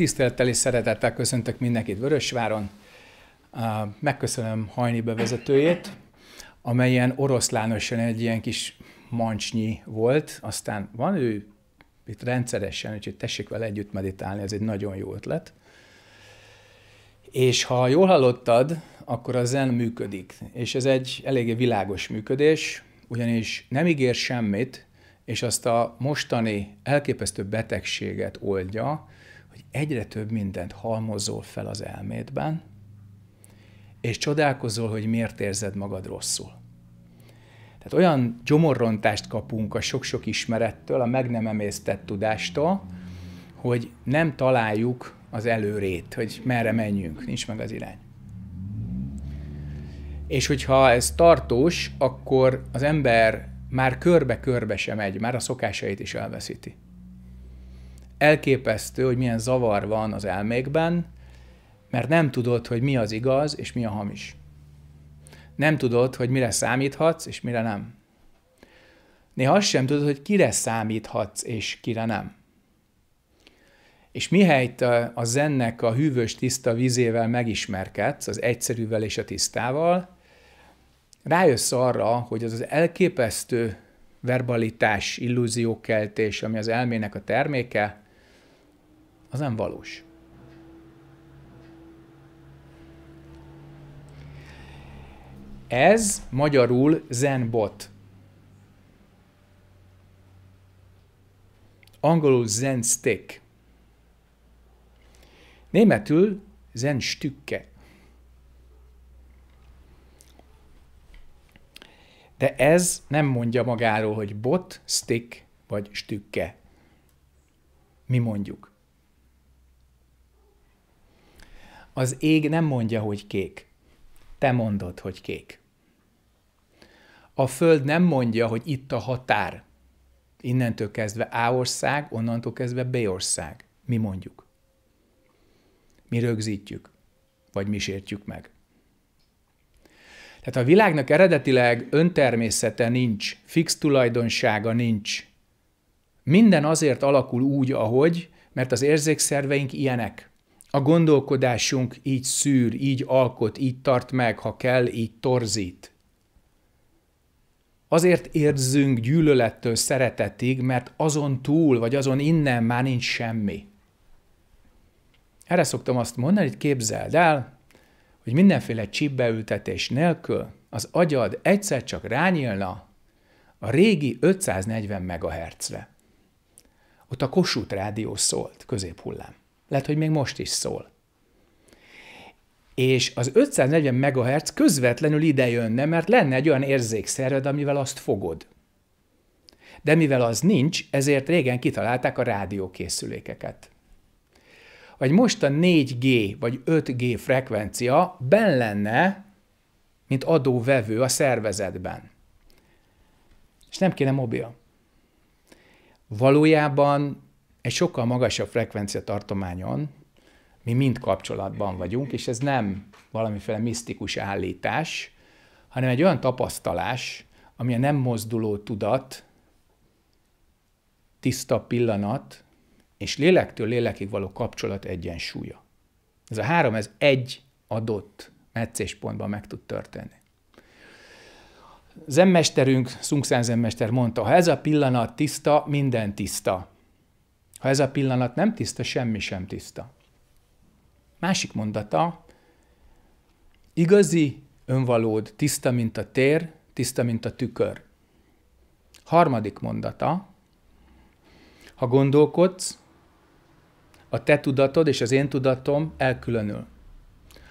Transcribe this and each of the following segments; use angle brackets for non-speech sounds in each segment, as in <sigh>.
Tisztelettel és szeretettel köszöntök mindenkit Vörösváron. Megköszönöm Hajni bevezetőjét, amelyen oroszlánosan egy ilyen kis mancsnyi volt, aztán van ő itt rendszeresen, úgyhogy tessék vele együtt meditálni, ez egy nagyon jó ötlet. És ha jól hallottad, akkor a zen működik, és ez egy eléggé világos működés, ugyanis nem ígér semmit, és azt a mostani elképesztő betegséget oldja, egyre több mindent halmozol fel az elmédben, és csodálkozol, hogy miért érzed magad rosszul. Tehát olyan gyomorrontást kapunk a sok-sok ismerettől, a meg nem emésztett tudástól, hogy nem találjuk az előrét, hogy merre menjünk, nincs meg az irány. És hogyha ez tartós, akkor az ember már körbe-körbe sem megy, már a szokásait is elveszíti elképesztő, hogy milyen zavar van az elmékben, mert nem tudod, hogy mi az igaz és mi a hamis. Nem tudod, hogy mire számíthatsz és mire nem. Néha azt sem tudod, hogy kire számíthatsz és kire nem. És mihelyt a zennek a hűvös tiszta vízével megismerkedsz, az egyszerűvel és a tisztával, rájössz arra, hogy az az elképesztő verbalitás, illúziókeltés, ami az elmének a terméke, az nem valós. Ez magyarul zenbot. Angolul zenstick. Németül zenstücke. De ez nem mondja magáról, hogy bot, stick vagy stücke. Mi mondjuk. Az ég nem mondja, hogy kék. Te mondod, hogy kék. A föld nem mondja, hogy itt a határ. Innentől kezdve A ország, onnantól kezdve B ország. Mi mondjuk? Mi rögzítjük, vagy mi sértjük meg. Tehát a világnak eredetileg öntermészete nincs, fix tulajdonsága nincs. Minden azért alakul úgy, ahogy, mert az érzékszerveink ilyenek. A gondolkodásunk így szűr, így alkot, így tart meg, ha kell, így torzít. Azért érzünk gyűlölettől szeretetig, mert azon túl, vagy azon innen már nincs semmi. Erre szoktam azt mondani, hogy képzeld el, hogy mindenféle csipbeültetés nélkül az agyad egyszer csak rányilna a régi 540 MHz-re. Ott a Kossuth rádió szólt, középhullám lehet, hogy még most is szól. És az 540 MHz közvetlenül ide jönne, mert lenne egy olyan érzékszerved, amivel azt fogod. De mivel az nincs, ezért régen kitalálták a rádiókészülékeket. Vagy most a 4G vagy 5G frekvencia ben lenne, mint adóvevő a szervezetben. És nem kéne mobil. Valójában egy sokkal magasabb frekvencia tartományon mi mind kapcsolatban vagyunk, és ez nem valamiféle misztikus állítás, hanem egy olyan tapasztalás, ami a nem mozduló tudat, tiszta pillanat és lélektől lélekig való kapcsolat egyensúlya. Ez a három, ez egy adott meccéspontban meg tud történni. Zenmesterünk, Szunkszán zenmester mondta, ha ez a pillanat tiszta, minden tiszta. Ha ez a pillanat nem tiszta, semmi sem tiszta. Másik mondata, igazi önvalód tiszta, mint a tér, tiszta, mint a tükör. Harmadik mondata, ha gondolkodsz, a te tudatod és az én tudatom elkülönül.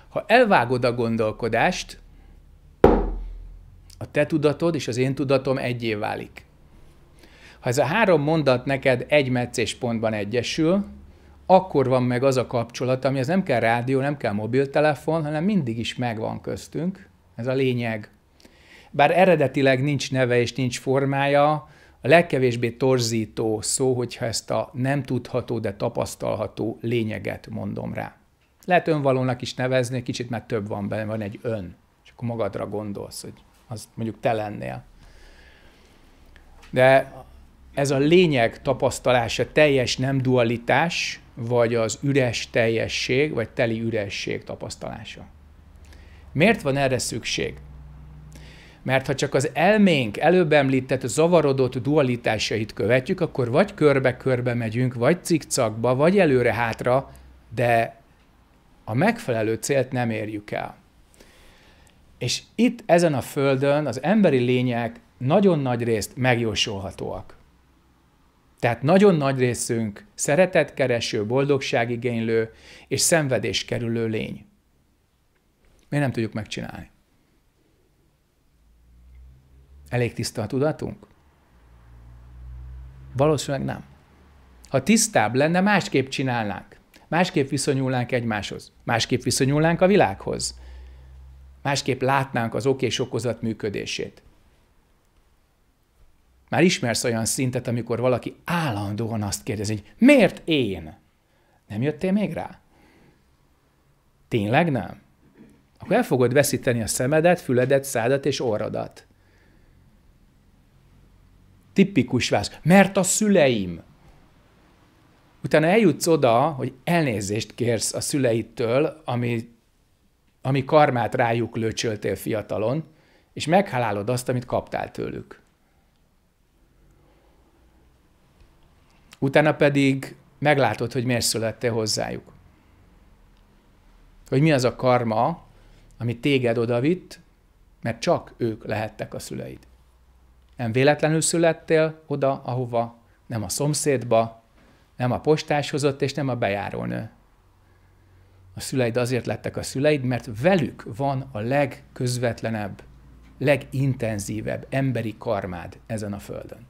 Ha elvágod a gondolkodást, a te tudatod és az én tudatom egyé válik. Ha ez a három mondat neked egy meccés pontban egyesül, akkor van meg az a kapcsolat, ami az nem kell rádió, nem kell mobiltelefon, hanem mindig is megvan köztünk. Ez a lényeg. Bár eredetileg nincs neve és nincs formája, a legkevésbé torzító szó, hogyha ezt a nem tudható, de tapasztalható lényeget mondom rá. Lehet önvalónak is nevezni, kicsit már több van benne, van egy ön, és akkor magadra gondolsz, hogy az mondjuk te lennél. De ez a lényeg tapasztalása, teljes nem dualitás, vagy az üres teljesség, vagy teli üresség tapasztalása. Miért van erre szükség? Mert ha csak az elménk előbb említett zavarodott dualitásait követjük, akkor vagy körbe-körbe megyünk, vagy cikcakba, vagy előre-hátra, de a megfelelő célt nem érjük el. És itt ezen a földön az emberi lények nagyon nagy részt megjósolhatóak. Tehát nagyon nagy részünk szeretetkereső, boldogságigénylő és szenvedéskerülő lény. Miért nem tudjuk megcsinálni? Elég tiszta a tudatunk? Valószínűleg nem. Ha tisztább lenne, másképp csinálnánk. Másképp viszonyulnánk egymáshoz. Másképp viszonyulnánk a világhoz. Másképp látnánk az ok és okozat működését. Már ismersz olyan szintet, amikor valaki állandóan azt kérdezi, hogy miért én? Nem jöttél még rá? Tényleg nem? Akkor el fogod veszíteni a szemedet, füledet, szádat és orradat. Tipikus válasz. Mert a szüleim. Utána eljutsz oda, hogy elnézést kérsz a szüleitől, ami, ami karmát rájuk löcsöltél fiatalon, és meghálálod azt, amit kaptál tőlük. Utána pedig meglátod, hogy miért születtél hozzájuk. Hogy mi az a karma, ami téged odavitt, mert csak ők lehettek a szüleid. Nem véletlenül születtél oda, ahova nem a szomszédba, nem a postás hozott, és nem a bejárónő. A szüleid azért lettek a szüleid, mert velük van a legközvetlenebb, legintenzívebb emberi karmád ezen a földön.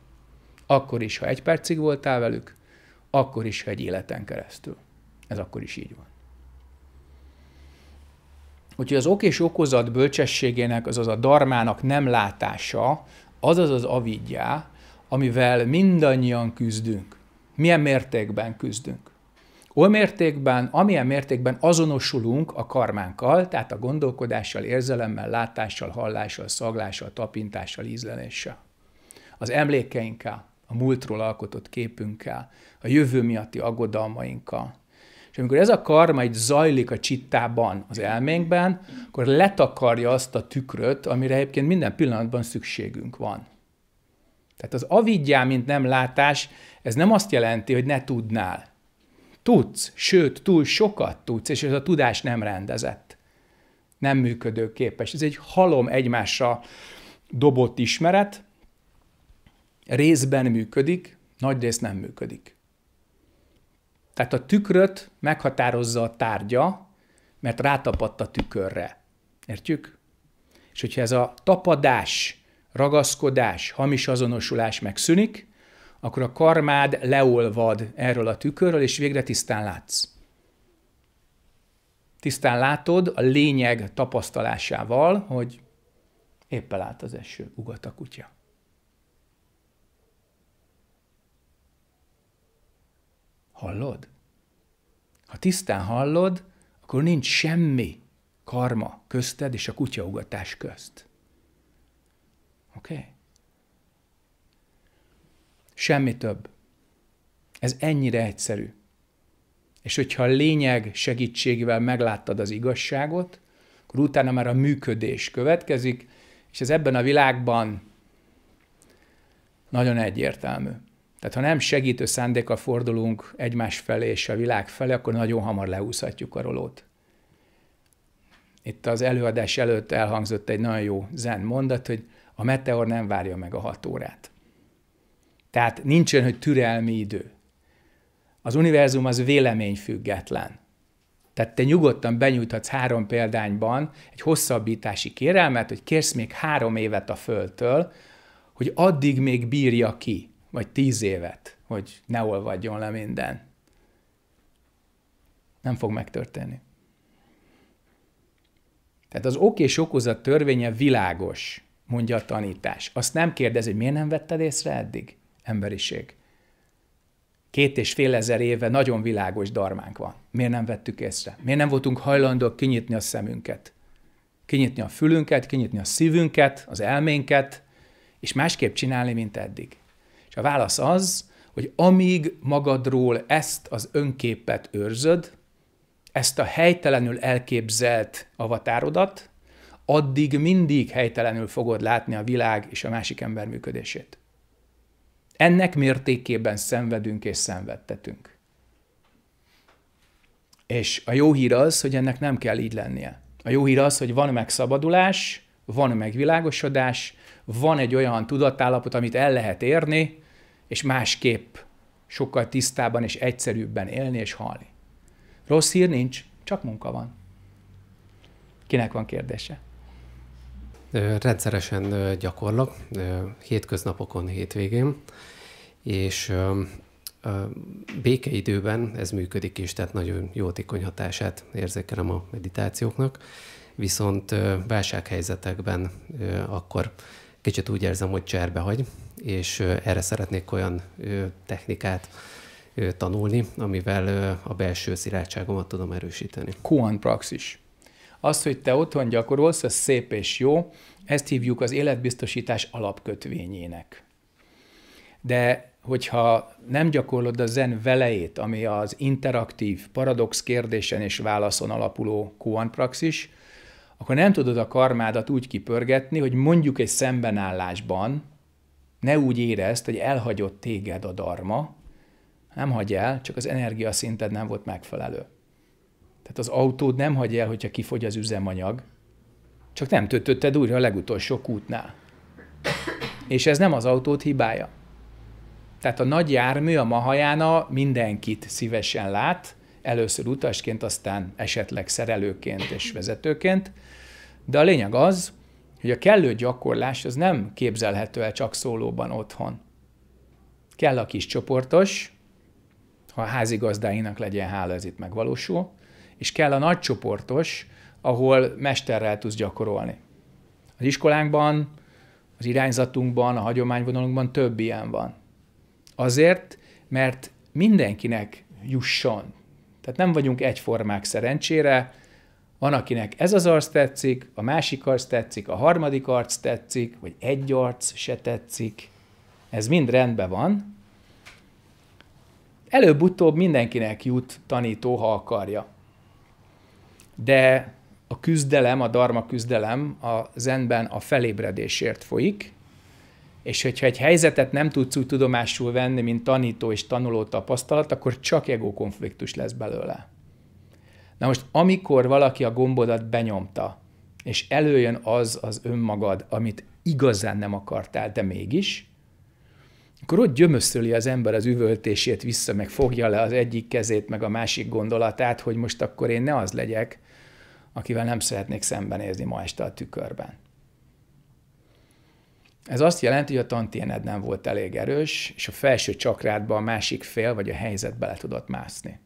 Akkor is, ha egy percig voltál velük, akkor is, ha egy életen keresztül. Ez akkor is így van. Úgyhogy az ok és okozat bölcsességének, azaz a darmának nem látása, azaz az avidjá, amivel mindannyian küzdünk. Milyen mértékben küzdünk? Oly mértékben, amilyen mértékben azonosulunk a karmánkkal, tehát a gondolkodással, érzelemmel, látással, hallással, szaglással, tapintással, ízleléssel, az emlékeinkkel, a múltról alkotott képünkkel, a jövő miatti aggodalmainkkal. És amikor ez a karma egy zajlik a csittában, az elménkben, akkor letakarja azt a tükröt, amire egyébként minden pillanatban szükségünk van. Tehát az avidjá, mint nem látás, ez nem azt jelenti, hogy ne tudnál. Tudsz, sőt, túl sokat tudsz, és ez a tudás nem rendezett. Nem működőképes. Ez egy halom egymásra dobott ismeret, részben működik, nagy rész nem működik. Tehát a tükröt meghatározza a tárgya, mert rátapadt a tükörre. Értjük? És hogyha ez a tapadás, ragaszkodás, hamis azonosulás megszűnik, akkor a karmád leolvad erről a tükörről, és végre tisztán látsz. Tisztán látod a lényeg tapasztalásával, hogy éppen lát az eső, ugat a kutya. Hallod? Ha tisztán hallod, akkor nincs semmi karma közted és a kutyaugatás közt. Oké? Okay? Semmi több. Ez ennyire egyszerű. És hogyha a lényeg segítségével megláttad az igazságot, akkor utána már a működés következik, és ez ebben a világban nagyon egyértelmű. Tehát ha nem segítő szándéka fordulunk egymás felé és a világ felé, akkor nagyon hamar leúszhatjuk a rolót. Itt az előadás előtt elhangzott egy nagyon jó zen mondat, hogy a meteor nem várja meg a hat órát. Tehát nincsen, hogy türelmi idő. Az univerzum az véleményfüggetlen. Tehát te nyugodtan benyújthatsz három példányban egy hosszabbítási kérelmet, hogy kérsz még három évet a Földtől, hogy addig még bírja ki vagy tíz évet, hogy ne olvadjon le minden. Nem fog megtörténni. Tehát az ok és okozat törvénye világos, mondja a tanítás. Azt nem kérdezi, hogy miért nem vetted észre eddig, emberiség. Két és fél ezer éve nagyon világos darmánk van. Miért nem vettük észre? Miért nem voltunk hajlandók kinyitni a szemünket? Kinyitni a fülünket, kinyitni a szívünket, az elménket, és másképp csinálni, mint eddig. A válasz az, hogy amíg magadról ezt az önképet őrzöd, ezt a helytelenül elképzelt avatárodat, addig mindig helytelenül fogod látni a világ és a másik ember működését. Ennek mértékében szenvedünk és szenvedtetünk. És a jó hír az, hogy ennek nem kell így lennie. A jó hír az, hogy van megszabadulás, van megvilágosodás, van egy olyan tudatállapot, amit el lehet érni, és másképp sokkal tisztában és egyszerűbben élni és halni. Rossz hír nincs, csak munka van. Kinek van kérdése? Rendszeresen gyakorlok, hétköznapokon, hétvégén, és békeidőben ez működik is, tehát nagyon jótékony hatását érzékelem a meditációknak, viszont válsághelyzetekben akkor kicsit úgy érzem, hogy cserbe hagy, és erre szeretnék olyan technikát tanulni, amivel a belső szilárdságomat tudom erősíteni. Kuan praxis. Az, hogy te otthon gyakorolsz, az szép és jó, ezt hívjuk az életbiztosítás alapkötvényének. De hogyha nem gyakorlod a zen velejét, ami az interaktív, paradox kérdésen és válaszon alapuló kuan praxis, akkor nem tudod a karmádat úgy kipörgetni, hogy mondjuk egy szembenállásban ne úgy érezd, hogy elhagyott téged a darma, nem hagy el, csak az energiaszinted nem volt megfelelő. Tehát az autód nem hagy el, hogyha kifogy az üzemanyag, csak nem töltötted újra a legutolsó kútnál. És ez nem az autót hibája. Tehát a nagy jármű, a mahajána mindenkit szívesen lát, először utasként, aztán esetleg szerelőként és vezetőként. De a lényeg az, hogy a kellő gyakorlás az nem képzelhető el csak szólóban otthon. Kell a kis csoportos, ha a házigazdáinak legyen hála, ez itt megvalósul, és kell a nagy csoportos, ahol mesterrel tudsz gyakorolni. Az iskolánkban, az irányzatunkban, a hagyományvonalunkban több ilyen van. Azért, mert mindenkinek jusson tehát nem vagyunk egyformák szerencsére, van, akinek ez az arc tetszik, a másik arc tetszik, a harmadik arc tetszik, vagy egy arc se tetszik. Ez mind rendben van. Előbb-utóbb mindenkinek jut tanító, ha akarja. De a küzdelem, a darma küzdelem a zenben a felébredésért folyik, és hogyha egy helyzetet nem tudsz úgy tudomásul venni, mint tanító és tanuló tapasztalat, akkor csak ego konfliktus lesz belőle. Na most, amikor valaki a gombodat benyomta, és előjön az az önmagad, amit igazán nem akartál, de mégis, akkor ott gyömöszöli az ember az üvöltését vissza, meg fogja le az egyik kezét, meg a másik gondolatát, hogy most akkor én ne az legyek, akivel nem szeretnék szembenézni ma este a tükörben. Ez azt jelenti, hogy a tantiened nem volt elég erős, és a felső csakrádba a másik fél vagy a helyzet bele tudott mászni.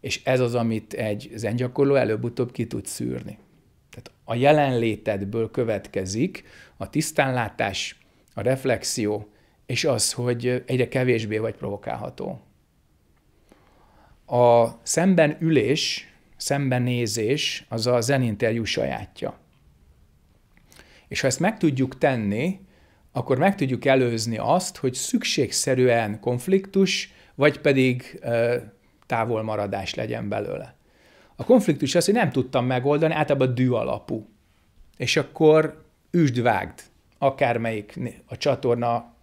És ez az, amit egy zengyakorló előbb-utóbb ki tud szűrni. Tehát a jelenlétedből következik a tisztánlátás, a reflexió, és az, hogy egyre kevésbé vagy provokálható. A szemben ülés, szembenézés az a zeninterjú sajátja. És ha ezt meg tudjuk tenni, akkor meg tudjuk előzni azt, hogy szükségszerűen konfliktus, vagy pedig távolmaradás legyen belőle. A konfliktus az, hogy nem tudtam megoldani, általában dű alapú. És akkor üsd vágd, akármelyik a csatorna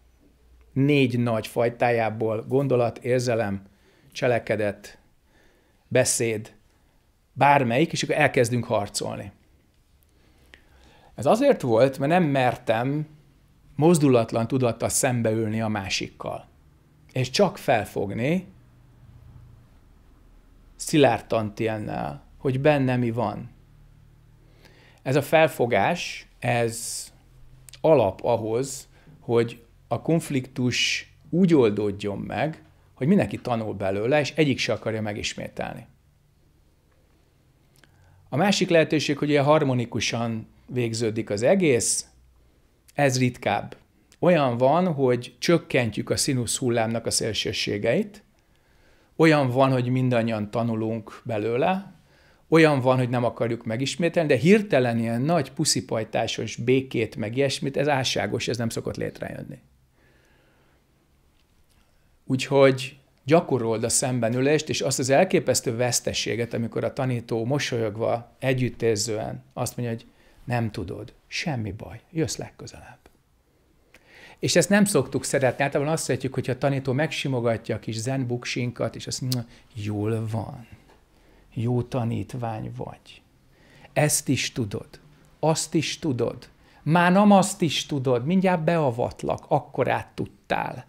négy nagy fajtájából gondolat, érzelem, cselekedet, beszéd, bármelyik, és akkor elkezdünk harcolni. Ez azért volt, mert nem mertem mozdulatlan tudattal szembeülni a másikkal. És csak felfogni Szilárd Tantiennel, hogy benne mi van. Ez a felfogás, ez alap ahhoz, hogy a konfliktus úgy oldódjon meg, hogy mindenki tanul belőle, és egyik se akarja megismételni. A másik lehetőség, hogy ilyen harmonikusan végződik az egész, ez ritkább. Olyan van, hogy csökkentjük a színusz hullámnak a szélsőségeit, olyan van, hogy mindannyian tanulunk belőle, olyan van, hogy nem akarjuk megismételni, de hirtelen ilyen nagy puszipajtásos békét, meg ilyesmit, ez álságos, ez nem szokott létrejönni. Úgyhogy gyakorold a szembenülést, és azt az elképesztő veszteséget, amikor a tanító mosolyogva, együttérzően azt mondja, hogy nem tudod. Semmi baj. Jössz legközelebb. És ezt nem szoktuk szeretni. Általában azt szeretjük, hogyha a tanító megsimogatja a kis zenbuksinkat, és azt mondja, jól van, jó tanítvány vagy. Ezt is tudod, azt is tudod, már nem azt is tudod, mindjárt beavatlak, akkor át tudtál.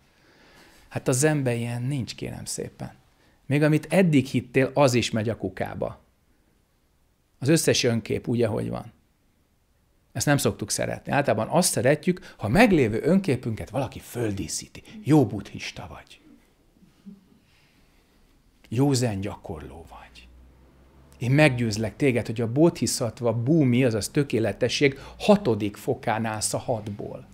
Hát az ember ilyen nincs, kérem szépen. Még amit eddig hittél, az is megy a kukába. Az összes önkép úgy, ahogy van. Ezt nem szoktuk szeretni. Általában azt szeretjük, ha meglévő önképünket valaki földíszíti. Jó buddhista vagy. Jó zen gyakorló vagy. Én meggyőzlek téged, hogy a bodhisattva búmi, azaz tökéletesség hatodik fokán állsz a hatból.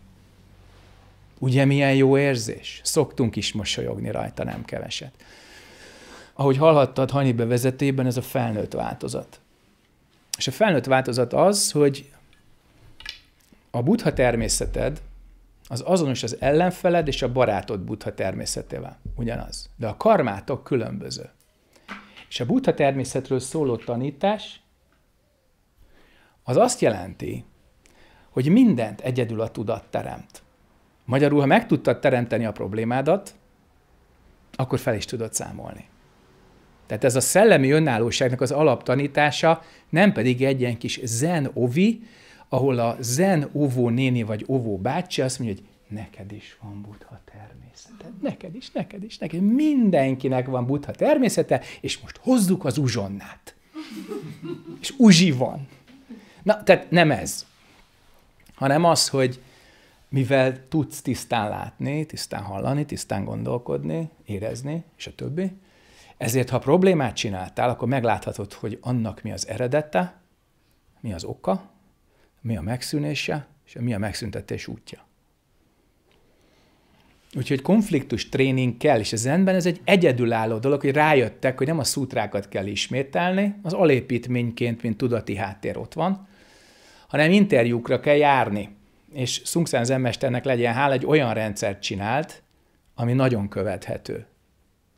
Ugye milyen jó érzés? Szoktunk is mosolyogni rajta, nem keveset. Ahogy hallhattad Hani bevezetében, ez a felnőtt változat. És a felnőtt változat az, hogy a buddha természeted az azonos az ellenfeled és a barátod buddha természetével. Ugyanaz. De a karmátok különböző. És a buddha természetről szóló tanítás az azt jelenti, hogy mindent egyedül a tudat teremt. Magyarul, ha meg tudtad teremteni a problémádat, akkor fel is tudod számolni. Tehát ez a szellemi önállóságnak az alaptanítása, nem pedig egy ilyen kis zen ovi, ahol a zen óvó néni vagy óvó bácsi azt mondja, hogy neked is van buddha természete. Neked is, neked is, neked. Mindenkinek van buddha természete, és most hozzuk az uzsonnát. És uzsi van. Na, tehát nem ez, hanem az, hogy mivel tudsz tisztán látni, tisztán hallani, tisztán gondolkodni, érezni, és a többi, ezért, ha problémát csináltál, akkor megláthatod, hogy annak mi az eredete, mi az oka, mi a megszűnése, és mi a megszüntetés útja. Úgyhogy konfliktus tréning kell, és a zenben ez egy egyedülálló dolog, hogy rájöttek, hogy nem a szútrákat kell ismételni, az alépítményként, mint tudati háttér ott van, hanem interjúkra kell járni. És Szungszán zenmesternek legyen hála, egy olyan rendszert csinált, ami nagyon követhető.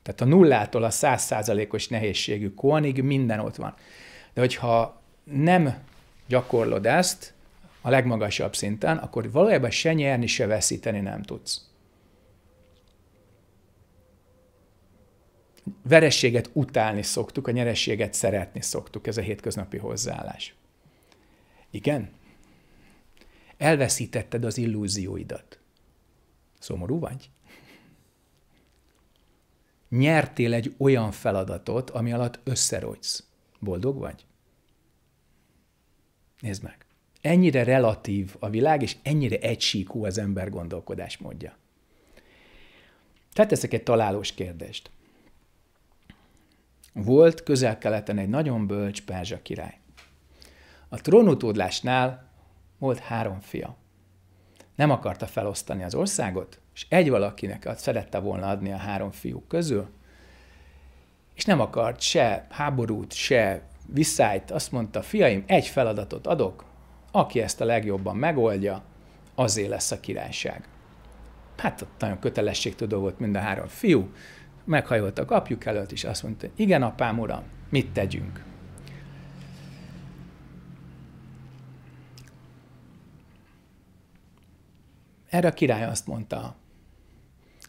Tehát a nullától a száz százalékos nehézségű koanig minden ott van. De hogyha nem gyakorlod ezt a legmagasabb szinten, akkor valójában se nyerni, se veszíteni nem tudsz. Verességet utálni szoktuk, a nyerességet szeretni szoktuk, ez a hétköznapi hozzáállás. Igen? Elveszítetted az illúzióidat. Szomorú vagy? Nyertél egy olyan feladatot, ami alatt összerogysz. Boldog vagy? Nézd meg. Ennyire relatív a világ, és ennyire egysíkú az ember gondolkodás módja. Teteszek egy találós kérdést. Volt közel-keleten egy nagyon bölcs perzsa király. A trónutódlásnál volt három fia. Nem akarta felosztani az országot, és egy valakinek szerette volna adni a három fiúk közül, és nem akart se háborút, se visszájt, azt mondta, fiaim, egy feladatot adok, aki ezt a legjobban megoldja, azé lesz a királyság. Hát ott nagyon kötelességtudó volt mind a három fiú, meghajoltak apjuk előtt, és azt mondta, igen, apám, uram, mit tegyünk? Erre a király azt mondta,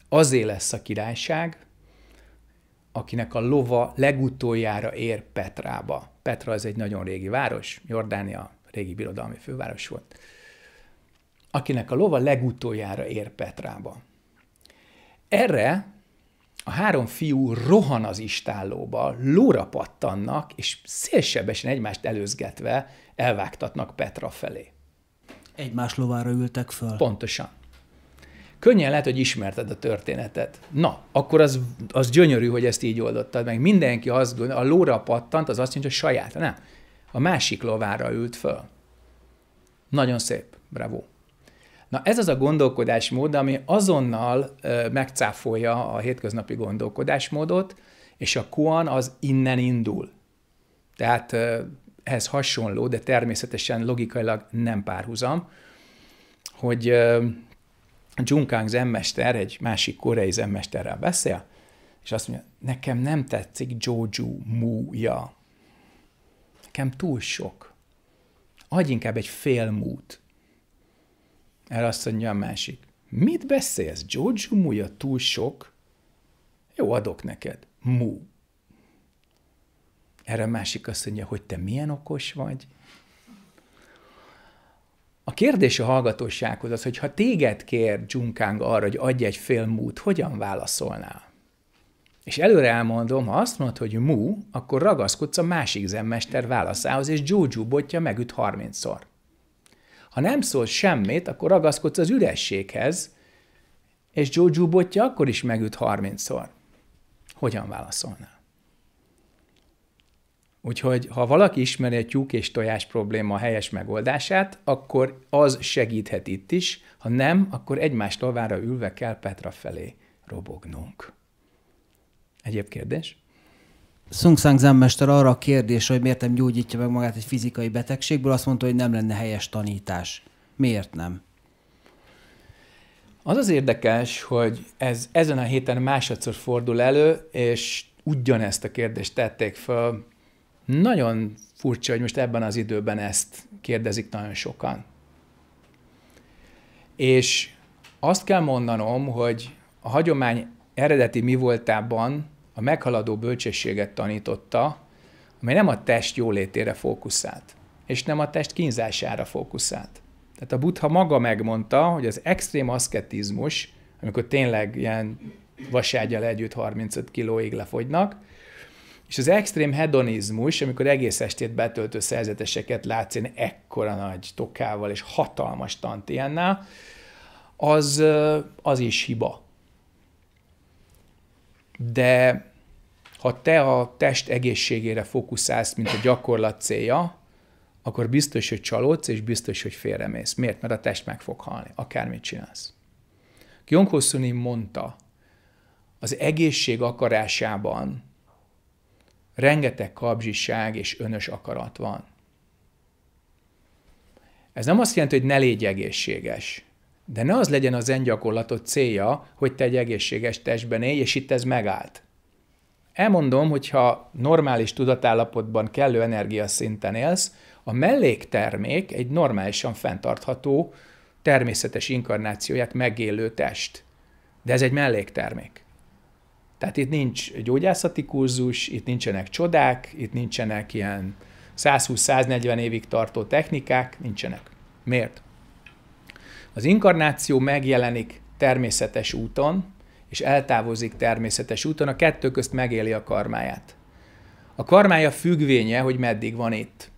azé lesz a királyság, akinek a lova legutoljára ér Petrába. Petra az egy nagyon régi város, Jordánia régi birodalmi főváros volt. Akinek a lova legutoljára ér Petrába. Erre a három fiú rohan az istállóba, lóra pattannak, és szélsebesen egymást előzgetve elvágtatnak Petra felé. Egymás lovára ültek föl. Pontosan könnyen lehet, hogy ismerted a történetet. Na, akkor az, az gyönyörű, hogy ezt így oldottad meg. Mindenki azt gondolja, a lóra pattant, az azt mondja, hogy saját. Nem. A másik lovára ült föl. Nagyon szép. Bravo. Na ez az a gondolkodásmód, ami azonnal ö, megcáfolja a hétköznapi gondolkodásmódot, és a kuan az innen indul. Tehát ö, ehhez hasonló, de természetesen logikailag nem párhuzam, hogy Junkang zenmester, egy másik koreai zenmesterrel beszél, és azt mondja, nekem nem tetszik Joju múja. Nekem túl sok. Adj inkább egy fél múlt. Erre azt mondja a másik, mit beszélsz? Joju múja túl sok? Jó, adok neked. Mú. Erre a másik azt mondja, hogy te milyen okos vagy, a kérdés a hallgatósághoz az, hogy ha téged kér Junkang arra, hogy adj egy fél mút, hogyan válaszolnál? És előre elmondom, ha azt mondod, hogy mu, akkor ragaszkodsz a másik zenmester válaszához, és Jojo botja megüt 30-szor. Ha nem szólsz semmit, akkor ragaszkodsz az ürességhez, és Jojo botja akkor is megüt 30-szor. Hogyan válaszolnál? Úgyhogy ha valaki ismeri a tyúk és tojás probléma helyes megoldását, akkor az segíthet itt is, ha nem, akkor egymás továra ülve kell Petra felé robognunk. Egyéb kérdés? Szungszang zenmester arra a kérdés, hogy miért nem gyógyítja meg magát egy fizikai betegségből, azt mondta, hogy nem lenne helyes tanítás. Miért nem? Az az érdekes, hogy ez ezen a héten másodszor fordul elő, és ugyanezt a kérdést tették fel nagyon furcsa, hogy most ebben az időben ezt kérdezik nagyon sokan. És azt kell mondanom, hogy a hagyomány eredeti mi voltában a meghaladó bölcsességet tanította, amely nem a test jólétére fókuszált, és nem a test kínzására fókuszált. Tehát a buddha maga megmondta, hogy az extrém aszketizmus, amikor tényleg ilyen vaságyal együtt 35 kilóig lefogynak, és az extrém hedonizmus, amikor egész estét betöltő szerzeteseket látsz én ekkora nagy tokával és hatalmas tantiennel, az, az is hiba. De ha te a test egészségére fókuszálsz, mint a gyakorlat célja, akkor biztos, hogy csalódsz, és biztos, hogy félremész. Miért? Mert a test meg fog halni, akármit csinálsz. Kyung Ho mondta, az egészség akarásában rengeteg kapzsiság és önös akarat van. Ez nem azt jelenti, hogy ne légy egészséges, de ne az legyen az zen célja, hogy te egy egészséges testben élj, és itt ez megállt. Elmondom, hogy ha normális tudatállapotban kellő energiaszinten élsz, a melléktermék egy normálisan fenntartható, természetes inkarnációját megélő test. De ez egy melléktermék. Tehát itt nincs gyógyászati kurzus, itt nincsenek csodák, itt nincsenek ilyen 120-140 évig tartó technikák, nincsenek. Miért? Az inkarnáció megjelenik természetes úton, és eltávozik természetes úton, a kettő közt megéli a karmáját. A karmája függvénye, hogy meddig van itt.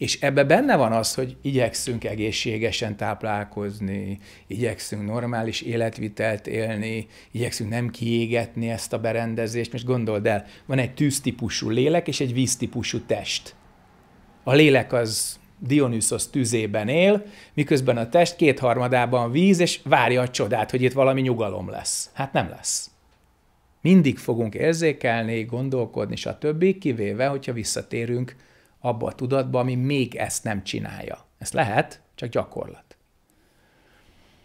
És ebbe benne van az, hogy igyekszünk egészségesen táplálkozni, igyekszünk normális életvitelt élni, igyekszünk nem kiégetni ezt a berendezést. Most gondold el, van egy tűztípusú lélek és egy víztípusú test. A lélek az Dionysos tüzében él, miközben a test kétharmadában víz, és várja a csodát, hogy itt valami nyugalom lesz. Hát nem lesz. Mindig fogunk érzékelni, gondolkodni, stb., kivéve, hogyha visszatérünk abba a tudatba, ami még ezt nem csinálja. Ez lehet, csak gyakorlat.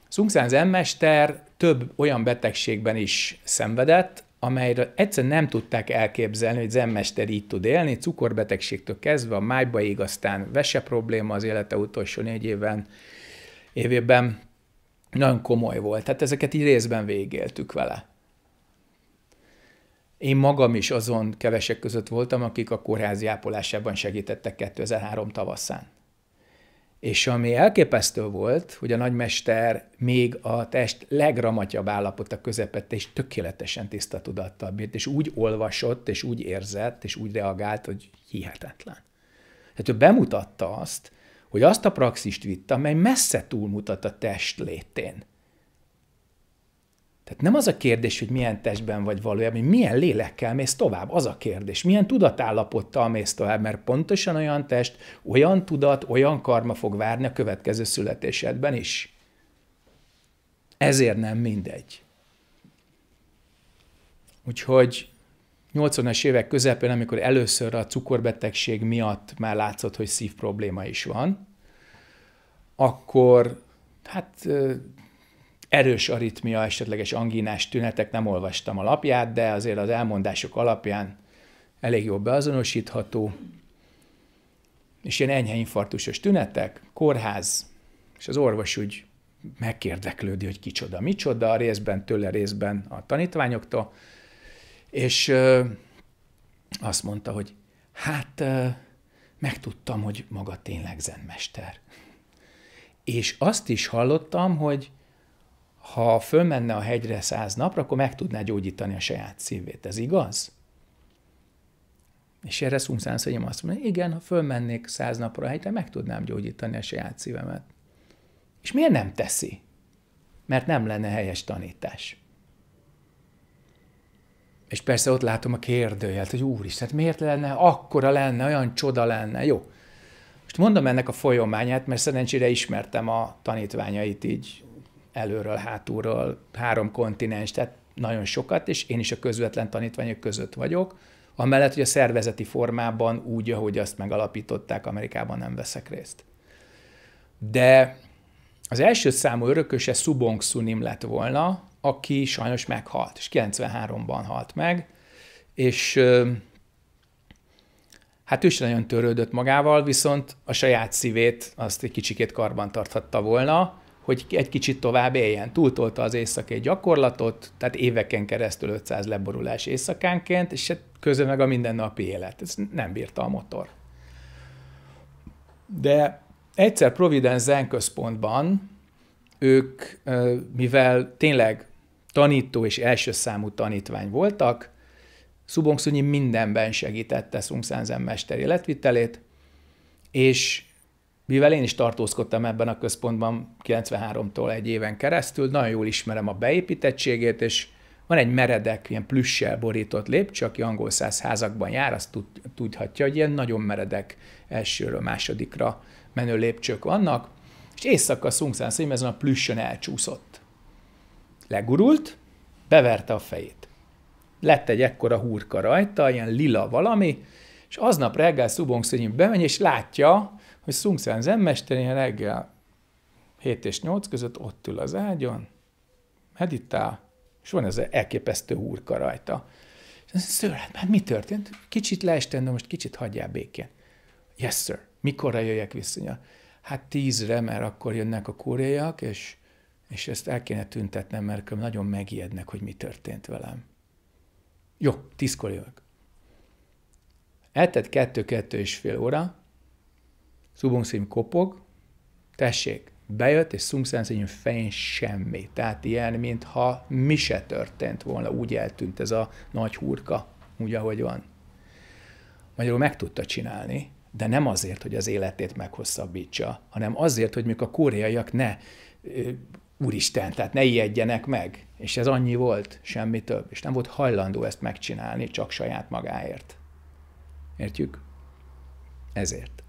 Szungszán Zenmester több olyan betegségben is szenvedett, amelyről egyszer nem tudták elképzelni, hogy zenmester így tud élni, cukorbetegségtől kezdve a ég, aztán vese probléma az élete utolsó négy évben, évében nagyon komoly volt. Tehát ezeket így részben végéltük vele. Én magam is azon kevesek között voltam, akik a kórházi ápolásában segítettek 2003 tavaszán. És ami elképesztő volt, hogy a nagymester még a test legramatyabb állapota közepette és tökéletesen tiszta tudattal bírt, és úgy olvasott, és úgy érzett, és úgy reagált, hogy hihetetlen. Tehát ő bemutatta azt, hogy azt a praxist vitt, amely messze túlmutat a test létén. Tehát nem az a kérdés, hogy milyen testben vagy valójában, hogy milyen lélekkel mész tovább, az a kérdés. Milyen tudatállapottal mész tovább, mert pontosan olyan test, olyan tudat, olyan karma fog várni a következő születésedben is. Ezért nem mindegy. Úgyhogy 80-as évek közepén, amikor először a cukorbetegség miatt már látszott, hogy szív probléma is van, akkor hát erős aritmia, esetleges anginás tünetek, nem olvastam a lapját, de azért az elmondások alapján elég jól beazonosítható. És ilyen enyhe infarktusos tünetek, kórház, és az orvos úgy megkérdeklődi, hogy kicsoda, micsoda, a részben tőle, részben a tanítványoktól, és ö, azt mondta, hogy hát ö, megtudtam, hogy maga tényleg zenmester. És azt is hallottam, hogy ha fölmenne a hegyre száz napra, akkor meg tudná gyógyítani a saját szívét. Ez igaz? És erre Szumszán Szegyem azt mondja, igen, ha fölmennék száz napra a hegyre, meg tudnám gyógyítani a saját szívemet. És miért nem teszi? Mert nem lenne helyes tanítás. És persze ott látom a kérdőjelt, hogy úristen, hát miért lenne, akkora lenne, olyan csoda lenne, jó. Most mondom ennek a folyamányát, mert szerencsére ismertem a tanítványait így előről, hátulról, három kontinens, tehát nagyon sokat, és én is a közvetlen tanítványok között vagyok, amellett, hogy a szervezeti formában úgy, ahogy azt megalapították, Amerikában nem veszek részt. De az első számú örököse Subong Sunim lett volna, aki sajnos meghalt, és 93-ban halt meg, és hát ő is nagyon törődött magával, viszont a saját szívét azt egy kicsikét karban tarthatta volna, hogy egy kicsit tovább éljen. Túltolta az éjszakai gyakorlatot, tehát éveken keresztül 500 leborulás éjszakánként, és hát közben meg a mindennapi élet. ez nem bírta a motor. De egyszer Providence Zen központban ők, mivel tényleg tanító és első számú tanítvány voltak, Szubong Szunyi mindenben segítette Szung Szenzen mester életvitelét, és mivel én is tartózkodtam ebben a központban 93-tól egy éven keresztül, nagyon jól ismerem a beépítettségét, és van egy meredek, ilyen plüssel borított lépcső, aki angol száz házakban jár, azt tud, tudhatja, hogy ilyen nagyon meredek elsőről másodikra menő lépcsők vannak, és éjszaka Szungszán Szim ezen a plüssön elcsúszott. Legurult, beverte a fejét. Lett egy ekkora hurka rajta, ilyen lila valami, és aznap reggel Szubong bemegy, és látja, hogy Szungszán zenmester ilyen reggel 7 és 8 között ott ül az ágyon, meditál, és van ez elképesztő húrka rajta. És azt mondja, hát mi történt? Kicsit leesten, de most kicsit hagyjál békén. Yes, sir. Mikorra jöjjek vissza? Hát tízre, mert akkor jönnek a kóréjak, és, és ezt el kéne tüntetnem, mert nagyon megijednek, hogy mi történt velem. Jó, tízkor jövök. Eltett kettő-kettő és fél óra, Szubunkszim kopog, tessék, bejött, és szerint fején semmi. Tehát ilyen, mintha mi se történt volna, úgy eltűnt ez a nagy hurka, úgy, ahogy van. Magyarul meg tudta csinálni, de nem azért, hogy az életét meghosszabbítsa, hanem azért, hogy mik a koreaiak ne úristen, tehát ne ijedjenek meg. És ez annyi volt, semmi több. És nem volt hajlandó ezt megcsinálni, csak saját magáért. Értjük? Ezért.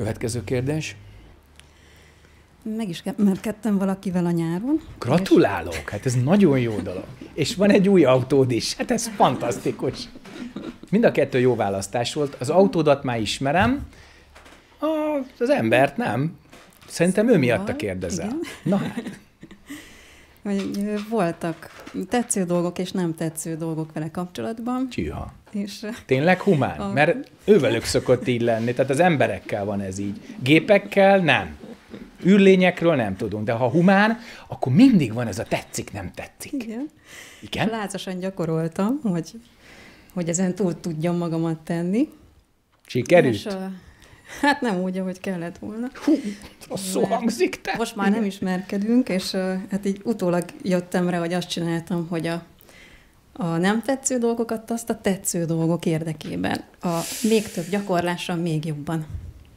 Következő kérdés. Megismerkedtem valakivel a nyáron. Gratulálok! És... Hát ez nagyon jó dolog. És van egy új autód is. Hát ez fantasztikus. Mind a kettő jó választás volt. Az autódat már ismerem, a, az embert nem. Szerintem ő a kérdezel. Na hát. Voltak tetsző dolgok és nem tetsző dolgok vele kapcsolatban. Csíha. És Tényleg humán? A... Mert ővelük szokott így lenni, tehát az emberekkel van ez így. Gépekkel nem. Űrlényekről nem tudunk, de ha humán, akkor mindig van ez a tetszik, nem tetszik. Igen. Igen? Lázasan gyakoroltam, hogy, hogy ezen túl tudjam magamat tenni. Sikerült? a... Hát nem úgy, ahogy kellett volna. Hú, rosszul hangzik te! Most már nem ismerkedünk, és hát így utólag jöttem rá, hogy azt csináltam, hogy a a nem tetsző dolgokat azt a tetsző dolgok érdekében. A még több gyakorlással még jobban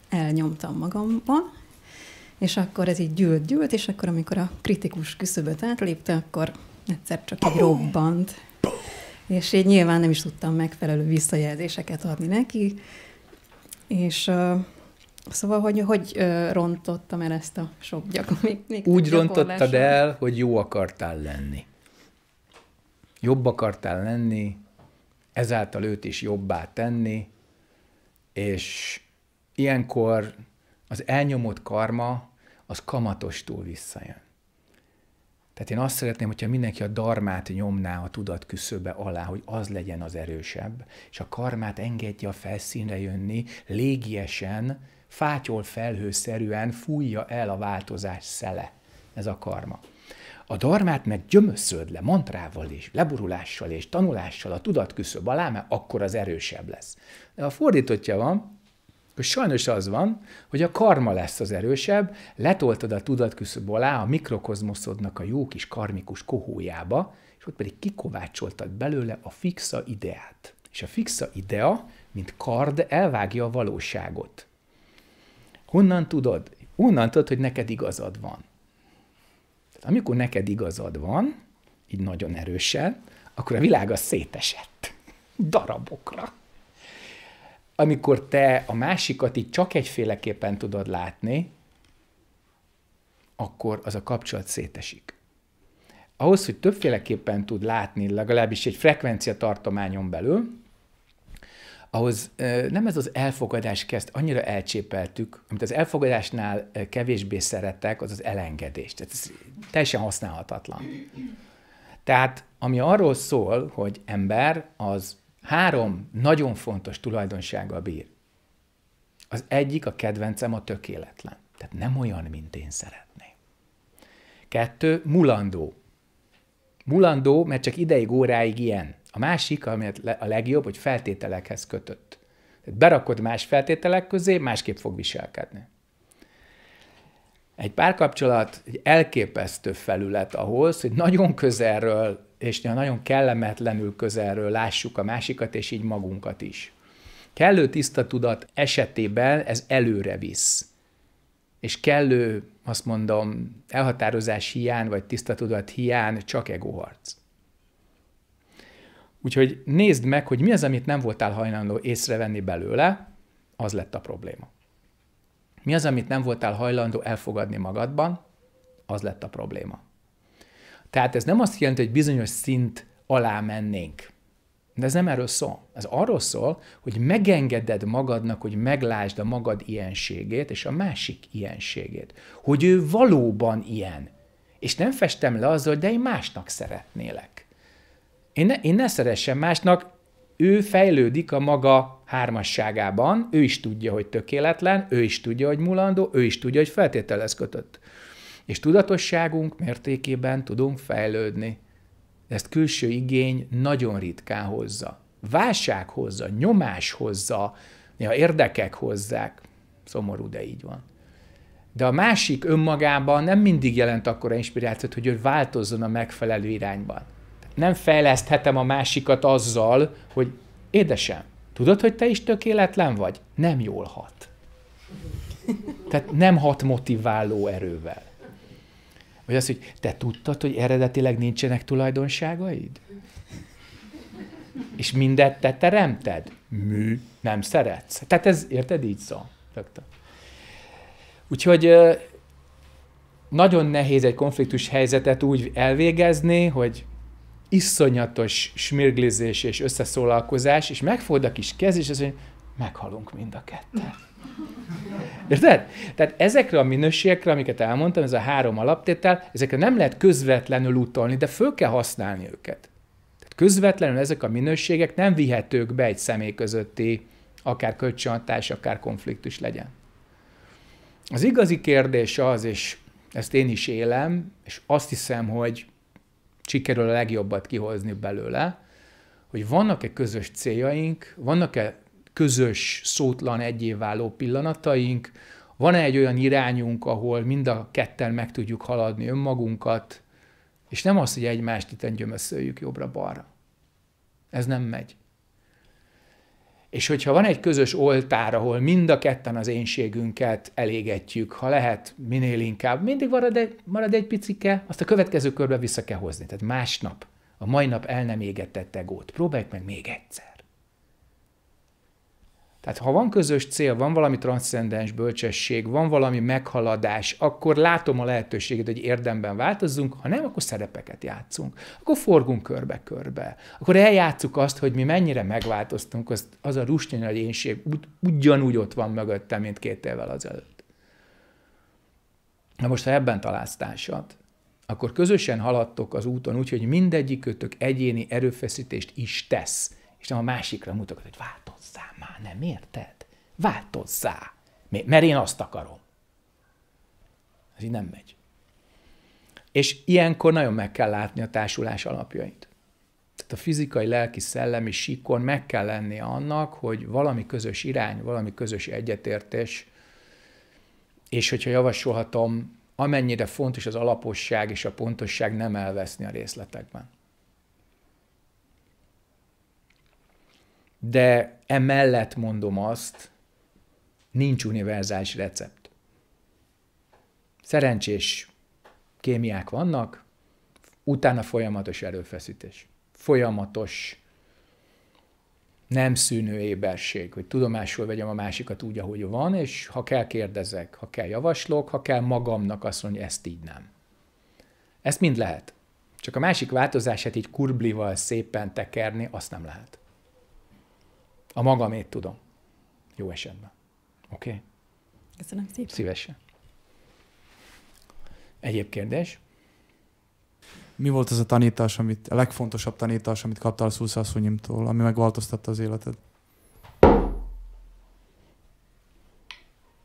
elnyomtam magamban, és akkor ez így gyűlt, gyűlt, és akkor amikor a kritikus küszöböt átlépte, akkor egyszer csak egy robbant. És én nyilván nem is tudtam megfelelő visszajelzéseket adni neki, és uh, Szóval, hogy hogy uh, rontottam el ezt a sok gyakor, Úgy rontottad el, hogy jó akartál lenni jobb akartál lenni, ezáltal őt is jobbá tenni, és ilyenkor az elnyomott karma, az kamatostul visszajön. Tehát én azt szeretném, hogyha mindenki a darmát nyomná a tudat küszöbe alá, hogy az legyen az erősebb, és a karmát engedje a felszínre jönni, légiesen, fátyol felhőszerűen fújja el a változás szele. Ez a karma. A darmát meg gyömöszöd le mantrával és leburulással és tanulással a tudat küszöb alá, mert akkor az erősebb lesz. De a fordítottja van, hogy sajnos az van, hogy a karma lesz az erősebb, letoltad a tudat küszöb alá a mikrokozmoszodnak a jó kis karmikus kohójába, és ott pedig kikovácsoltad belőle a fixa ideát. És a fixa idea, mint kard, elvágja a valóságot. Honnan tudod? Honnan tudod, hogy neked igazad van. Tehát amikor neked igazad van, így nagyon erősen, akkor a világ az szétesett. Darabokra. Amikor te a másikat így csak egyféleképpen tudod látni, akkor az a kapcsolat szétesik. Ahhoz, hogy többféleképpen tud látni, legalábbis egy frekvencia tartományon belül, ahhoz nem ez az elfogadás kezd, annyira elcsépeltük, amit az elfogadásnál kevésbé szerettek, az az elengedés. Tehát ez teljesen használhatatlan. Tehát ami arról szól, hogy ember az három nagyon fontos tulajdonsággal bír. Az egyik, a kedvencem a tökéletlen. Tehát nem olyan, mint én szeretném. Kettő, mulandó. Mulandó, mert csak ideig, óráig ilyen. A másik, ami hát a legjobb, hogy feltételekhez kötött. Tehát berakod más feltételek közé, másképp fog viselkedni. Egy párkapcsolat egy elképesztő felület ahhoz, hogy nagyon közelről és nagyon kellemetlenül közelről lássuk a másikat, és így magunkat is. Kellő tiszta tudat esetében ez előre visz. És kellő, azt mondom, elhatározás hiány, vagy tiszta tudat hiány csak egoharc. Úgyhogy nézd meg, hogy mi az, amit nem voltál hajlandó észrevenni belőle, az lett a probléma. Mi az, amit nem voltál hajlandó elfogadni magadban, az lett a probléma. Tehát ez nem azt jelenti, hogy bizonyos szint alá mennénk. De ez nem erről szól. Ez arról szól, hogy megengeded magadnak, hogy meglásd a magad ilyenségét és a másik ilyenségét. Hogy ő valóban ilyen. És nem festem le azzal, hogy de én másnak szeretnélek. Én ne, én ne szeressem másnak, ő fejlődik a maga hármasságában, ő is tudja, hogy tökéletlen, ő is tudja, hogy mulandó, ő is tudja, hogy feltételez kötött. És tudatosságunk mértékében tudunk fejlődni. Ezt külső igény nagyon ritkán hozza. Válság hozza, nyomás hozza, néha érdekek hozzák. Szomorú, de így van. De a másik önmagában nem mindig jelent akkora inspirációt, hogy ő változzon a megfelelő irányban nem fejleszthetem a másikat azzal, hogy édesem, tudod, hogy te is tökéletlen vagy? Nem jól hat. Tehát nem hat motiváló erővel. Vagy az, hogy te tudtad, hogy eredetileg nincsenek tulajdonságaid? És mindet te teremted? Mű, nem szeretsz. Tehát ez, érted, így szó. Úgyhogy nagyon nehéz egy konfliktus helyzetet úgy elvégezni, hogy iszonyatos smirglizés és összeszólalkozás, és megfogod a kis kez, és azt mondja, meghalunk mind a ketten. Érted? Tehát ezekre a minőségekre, amiket elmondtam, ez a három alaptétel, ezekre nem lehet közvetlenül utalni, de föl kell használni őket. Tehát közvetlenül ezek a minőségek nem vihetők be egy személy közötti, akár kölcsönhatás, akár konfliktus legyen. Az igazi kérdés az, és ezt én is élem, és azt hiszem, hogy sikerül a legjobbat kihozni belőle, hogy vannak-e közös céljaink, vannak-e közös, szótlan egyévváló pillanataink, van-e egy olyan irányunk, ahol mind a ketten meg tudjuk haladni önmagunkat, és nem az, hogy egymást itt gyömöszöljük jobbra-balra. Ez nem megy. És hogyha van egy közös oltár, ahol mind a ketten az énségünket elégetjük, ha lehet, minél inkább, mindig marad egy, marad egy picike, azt a következő körbe vissza kell hozni. Tehát másnap, a mai nap el nem égetett egót. Próbáljuk meg még egyszer. Tehát ha van közös cél, van valami transzcendens bölcsesség, van valami meghaladás, akkor látom a lehetőséget, hogy érdemben változzunk, ha nem, akkor szerepeket játszunk. Akkor forgunk körbe-körbe. Akkor eljátszuk azt, hogy mi mennyire megváltoztunk, az, az a rustnyi nagy énség ugyanúgy ott van mögöttem, mint két évvel azelőtt. Na most, ha ebben találsz társat, akkor közösen haladtok az úton úgy, hogy mindegyikőtök egyéni erőfeszítést is tesz, és nem a másikra mutogat, hogy vált változzál már, nem érted? Változzá! mert én azt akarom. Ez így nem megy. És ilyenkor nagyon meg kell látni a társulás alapjait. Tehát a fizikai, lelki, szellemi síkon meg kell lenni annak, hogy valami közös irány, valami közös egyetértés, és hogyha javasolhatom, amennyire fontos az alaposság és a pontosság nem elveszni a részletekben. de emellett mondom azt, nincs univerzális recept. Szerencsés kémiák vannak, utána folyamatos erőfeszítés. Folyamatos nem szűnő éberség, hogy tudomásul vegyem a másikat úgy, ahogy van, és ha kell, kérdezek, ha kell, javaslok, ha kell, magamnak azt mondja, ezt így nem. Ezt mind lehet. Csak a másik változását így kurblival szépen tekerni, azt nem lehet. A magamét tudom. Jó esetben. Oké? Okay? Köszönöm szépen. Szívesen. Egyéb kérdés? Mi volt az a tanítás, amit, a legfontosabb tanítás, amit kaptál Szulsz asszonyimtól, ami megváltoztatta az életed?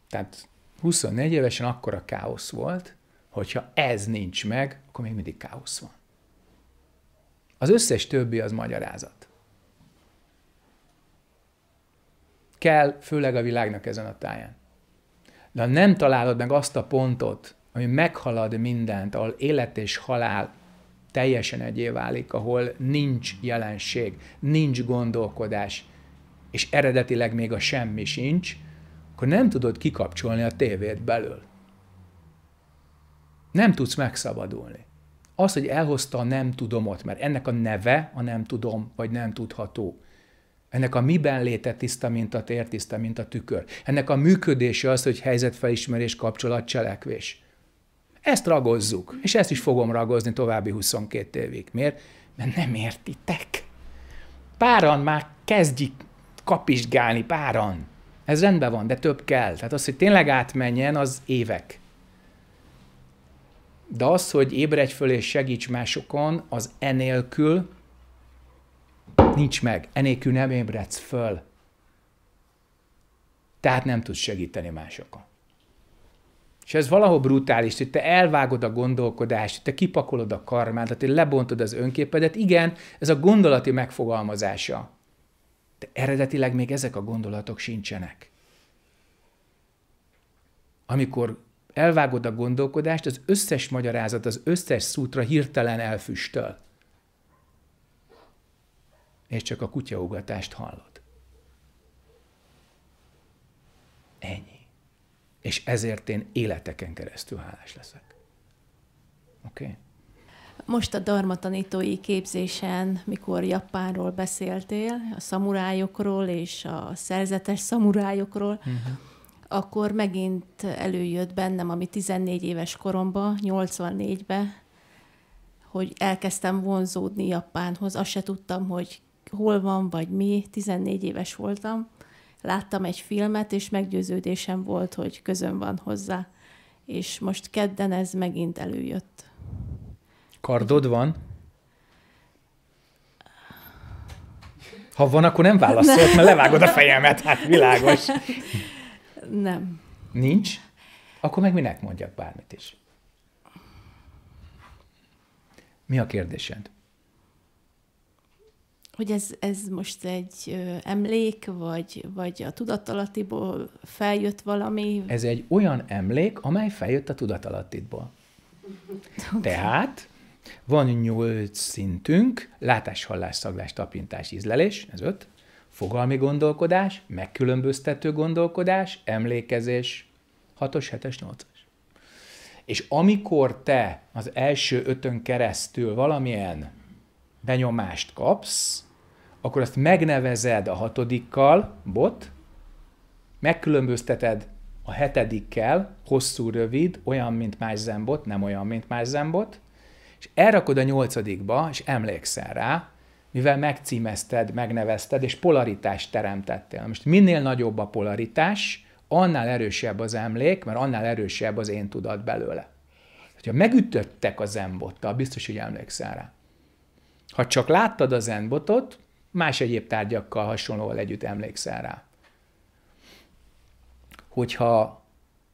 Tehát 24 évesen akkor a káosz volt, hogyha ez nincs meg, akkor még mindig káosz van. Az összes többi az magyarázat. kell, főleg a világnak ezen a táján. De ha nem találod meg azt a pontot, ami meghalad mindent, ahol élet és halál teljesen egyé válik, ahol nincs jelenség, nincs gondolkodás, és eredetileg még a semmi sincs, akkor nem tudod kikapcsolni a tévét belül. Nem tudsz megszabadulni. Az, hogy elhozta a nem tudomot, mert ennek a neve a nem tudom, vagy nem tudható. Ennek a miben léte tiszta, mint a tér, tiszta, mint a tükör. Ennek a működése az, hogy helyzetfelismerés, kapcsolat, cselekvés. Ezt ragozzuk, és ezt is fogom ragozni további 22 évig. Miért? Mert nem értitek. Páran már kezdjük kapizsgálni, páran. Ez rendben van, de több kell. Tehát az, hogy tényleg átmenjen, az évek. De az, hogy ébredj föl és segíts másokon, az enélkül nincs meg, enélkül nem ébredsz föl. Tehát nem tudsz segíteni másokon. És ez valahol brutális, hogy te elvágod a gondolkodást, hogy te kipakolod a karmádat, hogy lebontod az önképedet. Igen, ez a gondolati megfogalmazása. De eredetileg még ezek a gondolatok sincsenek. Amikor elvágod a gondolkodást, az összes magyarázat, az összes szútra hirtelen elfüstöl és csak a kutyaugatást hallod. Ennyi. És ezért én életeken keresztül hálás leszek. Oké? Okay? Most a Dharma tanítói képzésen, mikor Japánról beszéltél, a szamurájokról és a szerzetes szamurájokról, uh-huh. akkor megint előjött bennem, ami 14 éves koromban, 84 ben hogy elkezdtem vonzódni Japánhoz. Azt se tudtam, hogy hol van, vagy mi. 14 éves voltam, láttam egy filmet, és meggyőződésem volt, hogy közön van hozzá. És most kedden ez megint előjött. Kardod van? Ha van, akkor nem válaszolt, mert levágod a fejemet, hát világos. Nem. Nincs? Akkor meg minek mondjak bármit is. Mi a kérdésed? hogy ez, ez most egy emlék, vagy, vagy a tudatalattiból feljött valami? Ez egy olyan emlék, amely feljött a tudatalattiból. Okay. Tehát van nyolc szintünk, látás, hallás, szaglás, tapintás, ízlelés, ez öt, fogalmi gondolkodás, megkülönböztető gondolkodás, emlékezés, hatos, hetes, nyolcas. És amikor te az első ötön keresztül valamilyen benyomást kapsz, akkor azt megnevezed a hatodikkal, bot, megkülönbözteted a hetedikkel, hosszú, rövid, olyan, mint más zembot, nem olyan, mint más zembot, és elrakod a nyolcadikba, és emlékszel rá, mivel megcímezted, megnevezted, és polaritást teremtettél. Most minél nagyobb a polaritás, annál erősebb az emlék, mert annál erősebb az én tudat belőle. Ha megütöttek a zembottal, biztos, hogy emlékszel rá. Ha csak láttad a zenbotot, más egyéb tárgyakkal hasonlóan együtt emlékszel rá. Hogyha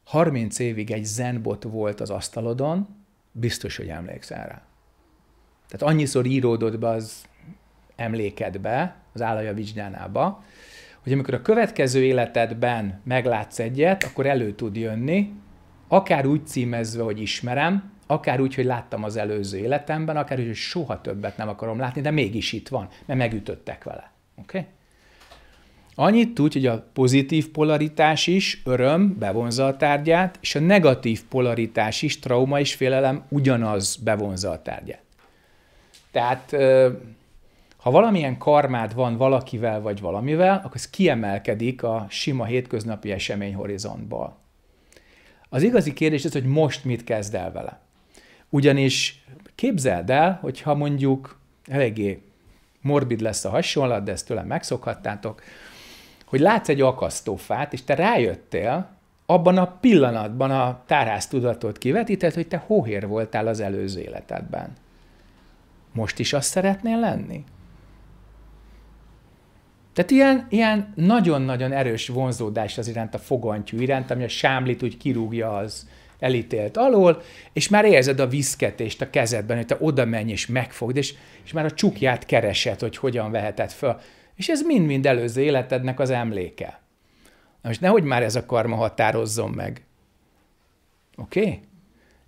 30 évig egy zenbot volt az asztalodon, biztos, hogy emlékszel rá. Tehát annyiszor íródott be az emlékedbe, az állaja vizsgánába, hogy amikor a következő életedben meglátsz egyet, akkor elő tud jönni, akár úgy címezve, hogy ismerem, Akár úgy, hogy láttam az előző életemben, akár úgy, hogy soha többet nem akarom látni, de mégis itt van, mert megütöttek vele. Oké? Okay? Annyit tud, hogy a pozitív polaritás is öröm bevonza a tárgyát, és a negatív polaritás is trauma és félelem ugyanaz bevonza a tárgyát. Tehát ha valamilyen karmád van valakivel vagy valamivel, akkor ez kiemelkedik a sima hétköznapi esemény horizontból. Az igazi kérdés az, hogy most mit kezd el vele. Ugyanis képzeld el, hogyha mondjuk eléggé morbid lesz a hasonlat, de ezt tőlem megszokhattátok, hogy látsz egy akasztófát, és te rájöttél, abban a pillanatban a tárháztudatot kivetített, hogy te hóhér voltál az előző életedben. Most is azt szeretnél lenni? Tehát ilyen, ilyen nagyon-nagyon erős vonzódás az iránt a fogantyú iránt, ami a sámlit úgy kirúgja az, elítélt alól, és már érzed a viszketést a kezedben, hogy te oda menj és megfogd, és, és már a csukját keresed, hogy hogyan veheted föl. És ez mind-mind előző életednek az emléke. Na most nehogy már ez a karma határozzon meg. Oké? Okay?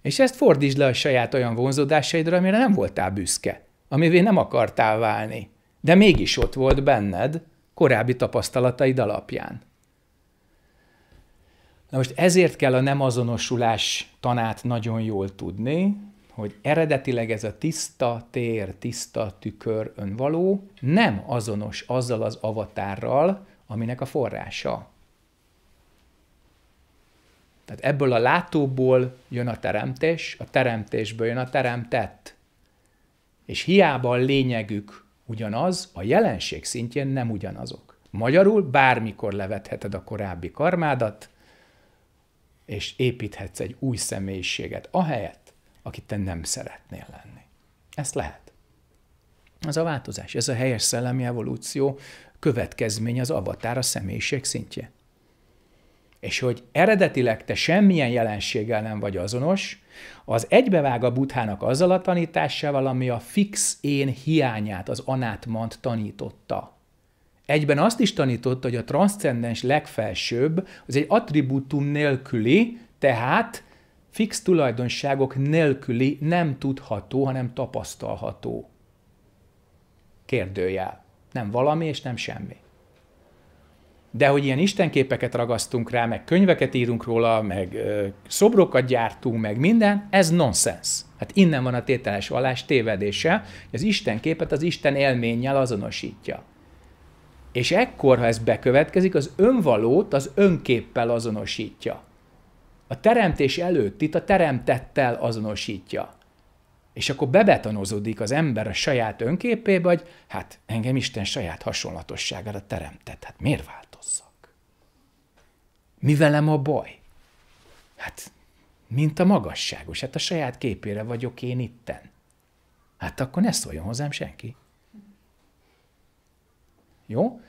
És ezt fordítsd le a saját olyan vonzódásaidra, amire nem voltál büszke, amivé nem akartál válni, de mégis ott volt benned korábbi tapasztalataid alapján. Na most ezért kell a nem azonosulás tanát nagyon jól tudni, hogy eredetileg ez a tiszta tér, tiszta tükör önvaló nem azonos azzal az avatárral, aminek a forrása. Tehát ebből a látóból jön a teremtés, a teremtésből jön a teremtett. És hiába a lényegük ugyanaz, a jelenség szintjén nem ugyanazok. Magyarul bármikor levetheted a korábbi karmádat, és építhetsz egy új személyiséget, ahelyett, akit te nem szeretnél lenni. Ezt lehet. Az a változás, ez a helyes szellemi evolúció következmény az avatár a személyiség szintje. És hogy eredetileg te semmilyen jelenséggel nem vagy azonos, az egybevág a buthának azzal a tanításával, ami a fix én hiányát, az anátmant tanította. Egyben azt is tanította, hogy a transzcendens legfelsőbb az egy attribútum nélküli, tehát fix tulajdonságok nélküli nem tudható, hanem tapasztalható. Kérdőjel. Nem valami és nem semmi. De hogy ilyen istenképeket ragasztunk rá, meg könyveket írunk róla, meg ö, szobrokat gyártunk, meg minden, ez nonsens. Hát innen van a tételes vallás tévedése, hogy az istenképet az Isten élménnyel azonosítja. És ekkor, ha ez bekövetkezik, az önvalót az önképpel azonosítja. A teremtés előtt itt a teremtettel azonosítja. És akkor bebetanozódik az ember a saját önképébe, hogy hát engem Isten saját hasonlatosságára teremtett, hát miért változzak? Mi velem a baj? Hát, mint a magasságos, hát a saját képére vagyok én itten. Hát akkor ne szóljon hozzám senki. Jó?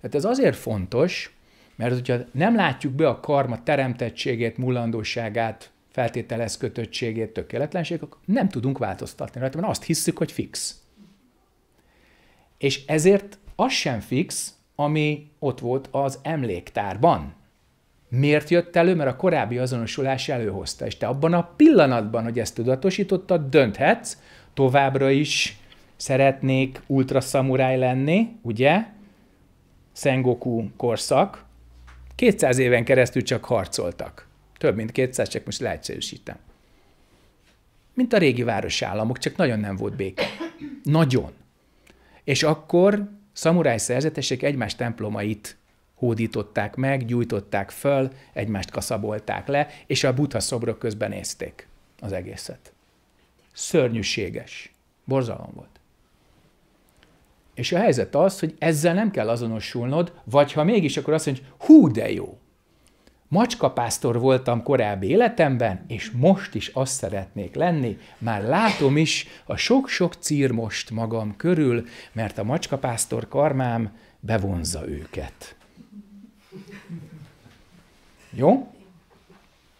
Tehát ez azért fontos, mert hogyha nem látjuk be a karma teremtettségét, mulandóságát, feltételez kötöttségét, tökéletlenségét, akkor nem tudunk változtatni rajta, mert azt hiszük, hogy fix. És ezért az sem fix, ami ott volt az emléktárban. Miért jött elő? Mert a korábbi azonosulás előhozta, és te abban a pillanatban, hogy ezt tudatosítottad, dönthetsz, továbbra is szeretnék ultraszamuráj lenni, ugye? Sengoku korszak, 200 éven keresztül csak harcoltak. Több mint 200, csak most leegyszerűsítem. Mint a régi városállamok, csak nagyon nem volt béke. Nagyon. És akkor szamuráj szerzetesek egymás templomait hódították meg, gyújtották föl, egymást kaszabolták le, és a buddha szobrok közben nézték az egészet. Szörnyűséges. Borzalom volt. És a helyzet az, hogy ezzel nem kell azonosulnod, vagy ha mégis, akkor azt mondja, hogy hú, de jó. Macskapásztor voltam korábbi életemben, és most is azt szeretnék lenni. Már látom is a sok-sok círmost magam körül, mert a macskapásztor karmám bevonza őket. Jó?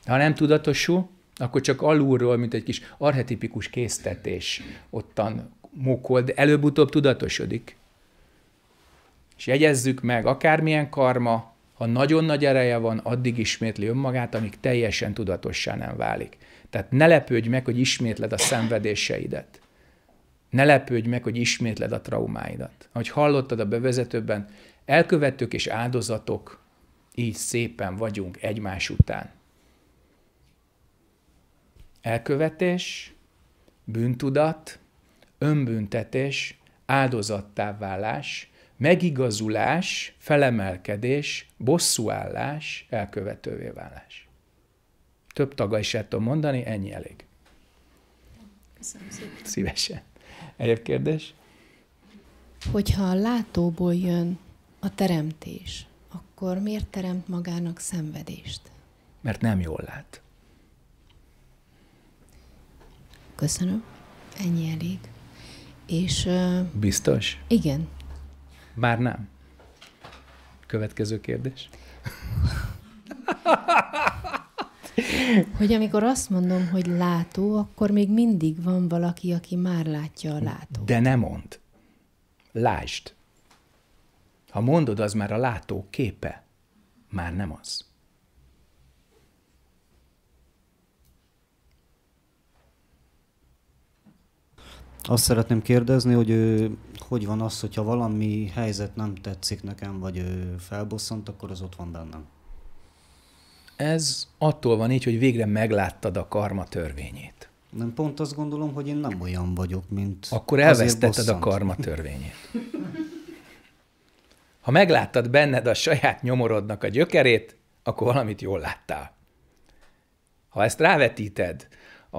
Ha nem tudatosul, akkor csak alulról, mint egy kis arhetipikus késztetés, ottan mokol, de előbb-utóbb tudatosodik. És jegyezzük meg, akármilyen karma, ha nagyon nagy ereje van, addig ismétli önmagát, amíg teljesen tudatossá nem válik. Tehát ne lepődj meg, hogy ismétled a szenvedéseidet. Ne lepődj meg, hogy ismétled a traumáidat. Ahogy hallottad a bevezetőben, elkövetők és áldozatok, így szépen vagyunk egymás után. Elkövetés, bűntudat, önbüntetés, áldozattá válás, megigazulás, felemelkedés, bosszúállás, elkövetővé válás. Több taga is el tudom mondani, ennyi elég. Köszönöm szépen. Szívesen. Egyéb kérdés? Hogyha a látóból jön a teremtés, akkor miért teremt magának szenvedést? Mert nem jól lát. Köszönöm. Ennyi elég. És, Biztos? Igen. Már nem. Következő kérdés. Hogy amikor azt mondom, hogy látó, akkor még mindig van valaki, aki már látja a látót. De nem mond. Lásd. Ha mondod, az már a látó képe. Már nem az. Azt szeretném kérdezni, hogy ő, hogy van az, hogyha valami helyzet nem tetszik nekem, vagy felbosszant, akkor az ott van bennem. Ez attól van így, hogy végre megláttad a karma törvényét. Nem pont azt gondolom, hogy én nem olyan vagyok, mint. Akkor elvesztetted a karma törvényét. Ha megláttad benned a saját nyomorodnak a gyökerét, akkor valamit jól láttál. Ha ezt rávetíted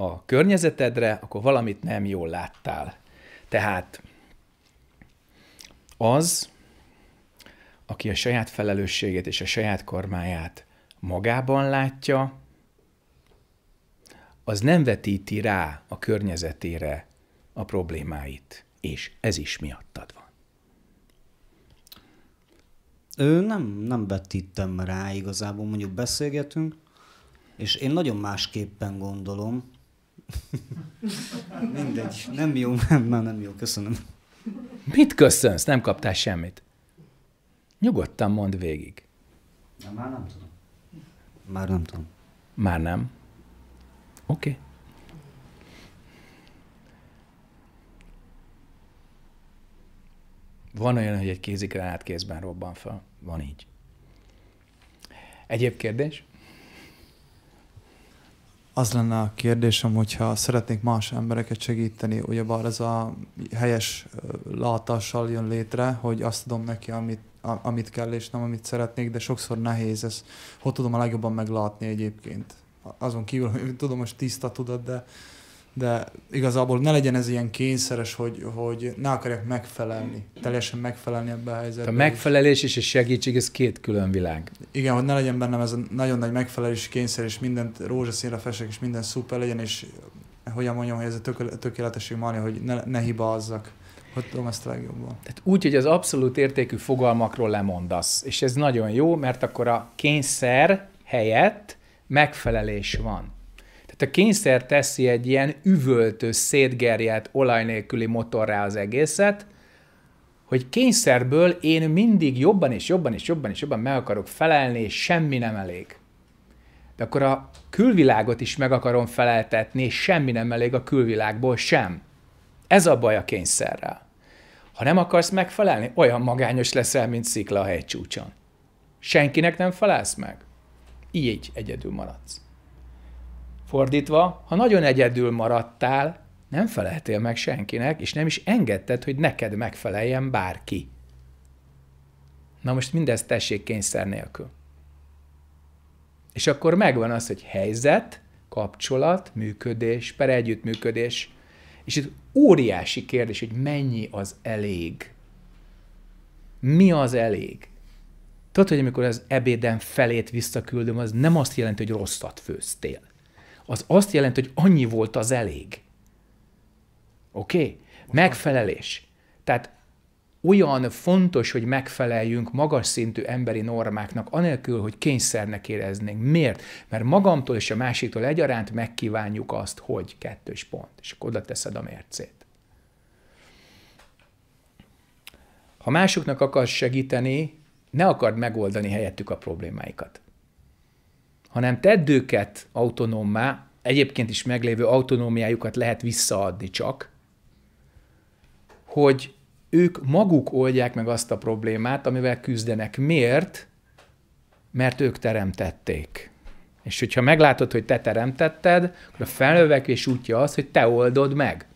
a környezetedre, akkor valamit nem jól láttál. Tehát az, aki a saját felelősségét és a saját kormáját magában látja, az nem vetíti rá a környezetére a problémáit, és ez is miattad van. Ő nem, nem vetítem rá igazából, mondjuk beszélgetünk, és én nagyon másképpen gondolom, <laughs> Mindegy, nem jó, már nem, nem jó, köszönöm. Mit köszönsz? Nem kaptál semmit. Nyugodtan mond végig. Na, már nem tudom. Már nem tudom. Már nem. Oké. Okay. Van olyan, hogy egy kézikránát kézben robban fel. Van így. Egyéb kérdés? az lenne a kérdésem, hogyha szeretnék más embereket segíteni, ugyebár ez a helyes látással jön létre, hogy azt adom neki, amit, amit kell, és nem amit szeretnék, de sokszor nehéz ez. Hogy tudom a legjobban meglátni egyébként? Azon kívül, hogy tudom, most tiszta tudod, de de igazából ne legyen ez ilyen kényszeres, hogy, hogy ne akarják megfelelni, teljesen megfelelni ebbe a helyzetbe. A megfelelés is. és a segítség, ez két külön világ. Igen, hogy ne legyen bennem ez a nagyon nagy megfelelés kényszer, és mindent rózsaszínre fesek, és minden szuper legyen, és hogyan mondjam, hogy ez a tökéletesség mania, hogy ne, ne hibázzak. Hogy tudom ezt a legjobban. Tehát úgy, hogy az abszolút értékű fogalmakról lemondasz, és ez nagyon jó, mert akkor a kényszer helyett megfelelés van. Tehát a kényszer teszi egy ilyen üvöltő, szétgerjelt, olaj nélküli motorra az egészet, hogy kényszerből én mindig jobban és jobban és jobban és jobban meg akarok felelni, és semmi nem elég. De akkor a külvilágot is meg akarom feleltetni, és semmi nem elég a külvilágból sem. Ez a baj a kényszerrel. Ha nem akarsz megfelelni, olyan magányos leszel, mint szikla a hegycsúcson. Senkinek nem felelsz meg. Így egyedül maradsz. Fordítva, ha nagyon egyedül maradtál, nem feleltél meg senkinek, és nem is engedted, hogy neked megfeleljen bárki. Na most mindezt tessék kényszer nélkül. És akkor megvan az, hogy helyzet, kapcsolat, működés, per együttműködés. És itt óriási kérdés, hogy mennyi az elég. Mi az elég? Tudod, hogy amikor az ebéden felét visszaküldöm, az nem azt jelenti, hogy rosszat főztél az azt jelenti, hogy annyi volt az elég. Oké? Okay? Megfelelés. Tehát olyan fontos, hogy megfeleljünk magas szintű emberi normáknak, anélkül, hogy kényszernek éreznénk. Miért? Mert magamtól és a másiktól egyaránt megkívánjuk azt, hogy kettős pont, és akkor oda teszed a mércét. Ha másoknak akarsz segíteni, ne akard megoldani helyettük a problémáikat hanem tedd őket autonómmá, egyébként is meglévő autonómiájukat lehet visszaadni csak, hogy ők maguk oldják meg azt a problémát, amivel küzdenek. Miért? Mert ők teremtették. És hogyha meglátod, hogy te teremtetted, akkor a felnövekvés útja az, hogy te oldod meg.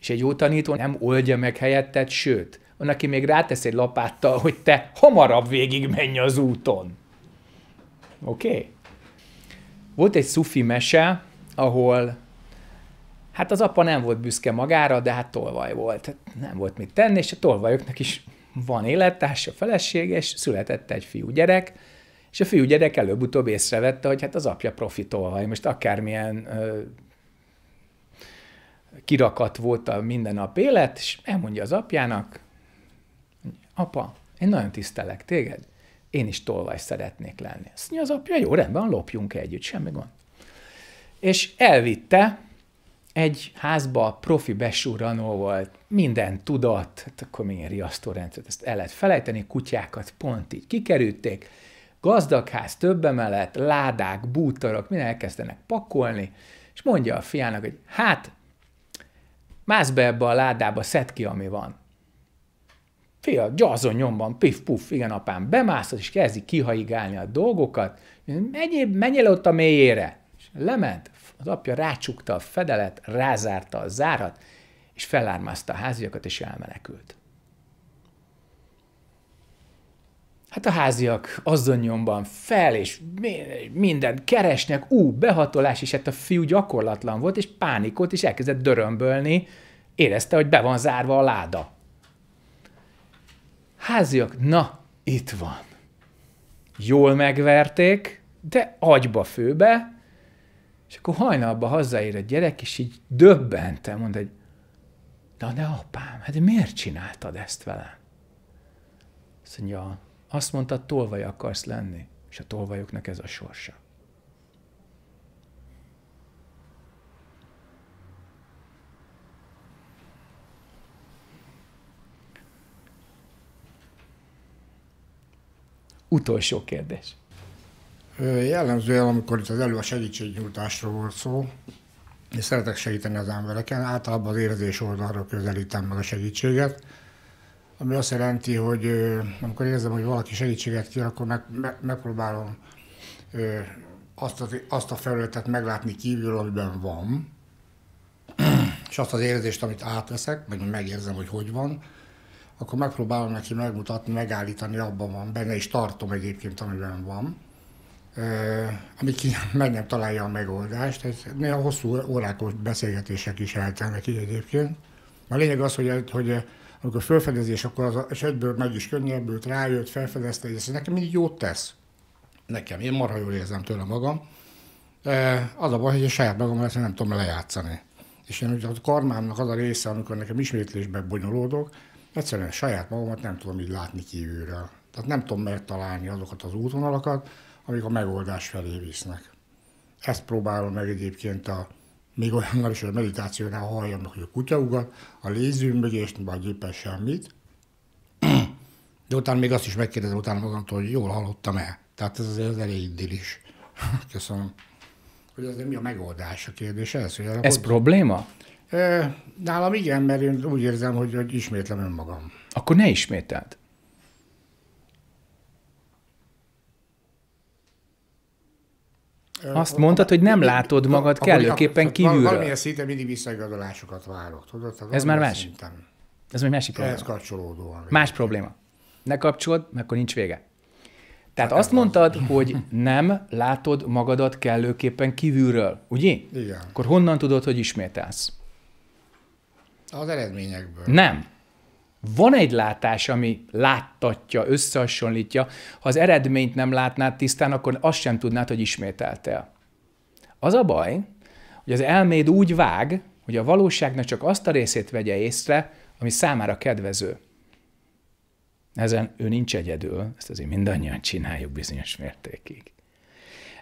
És egy jó tanító nem oldja meg helyetted, sőt, van, aki még rátesz egy lapáttal, hogy te hamarabb végig menj az úton. Oké. Okay. Volt egy szufi mese, ahol hát az apa nem volt büszke magára, de hát tolvaj volt. Nem volt mit tenni, és a tolvajoknak is van élettársa, felesége, és született egy fiúgyerek, és a fiúgyerek előbb-utóbb észrevette, hogy hát az apja profi tolvaj, most akármilyen ö, kirakat volt a minden nap élet, és elmondja az apjának, apa, én nagyon tisztelek téged, én is tolvaj szeretnék lenni. Azt mondja az apja, jó, rendben, lopjunk együtt, semmi gond. És elvitte, egy házba profi besúranó volt, minden tudott, hát akkor milyen riasztó rendszert, ezt el lehet felejteni, kutyákat pont így kikerülték, gazdagház több emelet, ládák, bútorok, minden elkezdenek pakolni, és mondja a fiának, hogy hát, mász be ebbe a ládába, szed ki, ami van fia, gyazon nyomban, pif-puf, igen apám, bemászott, és kezdi kihaigálni a dolgokat, menj el ott a mélyére. És lement, az apja rácsukta a fedelet, rázárta a zárat, és felármázta a háziakat, és elmenekült. Hát a háziak azon nyomban fel, és mindent keresnek, ú, behatolás, és hát a fiú gyakorlatlan volt, és pánikot, és elkezdett dörömbölni, érezte, hogy be van zárva a láda. Háziak, na, itt van. Jól megverték, de agyba főbe, és akkor hajnalba hazaér a gyerek, és így döbbentem, mondta, hogy na de apám, hát miért csináltad ezt velem? Azt mondja, azt mondta, tolvaj akarsz lenni, és a tolvajoknak ez a sorsa. Utolsó kérdés. Jellemzően, amikor itt az elő a segítségnyújtásról volt szó, és szeretek segíteni az embereken, általában az érzés oldalról közelítem meg a segítséget, ami azt jelenti, hogy amikor érzem, hogy valaki segítséget kér, akkor meg, me, megpróbálom azt, a, azt a felületet meglátni kívül, amiben van, <clears throat> és azt az érzést, amit átveszek, vagy megérzem, hogy hogy van, akkor megpróbálom neki megmutatni, megállítani, abban van benne, is tartom egyébként, amiben van, amíg <laughs> meg nem találja a megoldást. Ez néha hosszú órákos beszélgetések is eltelnek így egyébként. A lényeg az, hogy, hogy eh, amikor felfedezés, akkor az, és egyből meg is könnyebbült, rájött, felfedezte, és ez nekem mindig jót tesz. Nekem, én marha jól érzem tőle magam. Az a baj, hogy a saját magam ezt nem tudom lejátszani. És én hogy a karmámnak az a része, amikor nekem ismétlésbe bonyolódok, Egyszerűen saját magamat nem tudom így látni kívülről. Tehát nem tudom megtalálni azokat az útvonalakat, amik a megoldás felé visznek. Ezt próbálom meg egyébként a még olyannal is, hogy a meditációnál halljam, hogy a kutya ugat, a lézőmögést, vagy éppen semmit. <clears throat> De utána még azt is megkérdezem utána magamtól, hogy jól hallottam-e. Tehát ez azért az elég is. <laughs> Köszönöm. Hogy ez mi a megoldás a kérdés ez? Hogy ez probléma? Nálam igen, mert én úgy érzem, hogy, hogy ismétlem önmagam. Akkor ne ismételd. Azt mondtad, hogy nem látod magad kellőképpen kívülről. Valamilyen szinten mindig visszaigazolásokat várok, tudod? Ez már más. Szinten. Ez már másik probléma. Ez kapcsolódó. Más probléma. Ne kapcsolod, mert akkor nincs vége. Tehát hát azt mondtad, hogy nem látod magadat kellőképpen kívülről, ugye? Igen. Akkor honnan tudod, hogy ismételsz? Az eredményekből. Nem. Van egy látás, ami láttatja, összehasonlítja. Ha az eredményt nem látnád tisztán, akkor azt sem tudnád, hogy ismételtél. Az a baj, hogy az elméd úgy vág, hogy a valóságnak csak azt a részét vegye észre, ami számára kedvező. Ezen ő nincs egyedül, ezt azért mindannyian csináljuk bizonyos mértékig.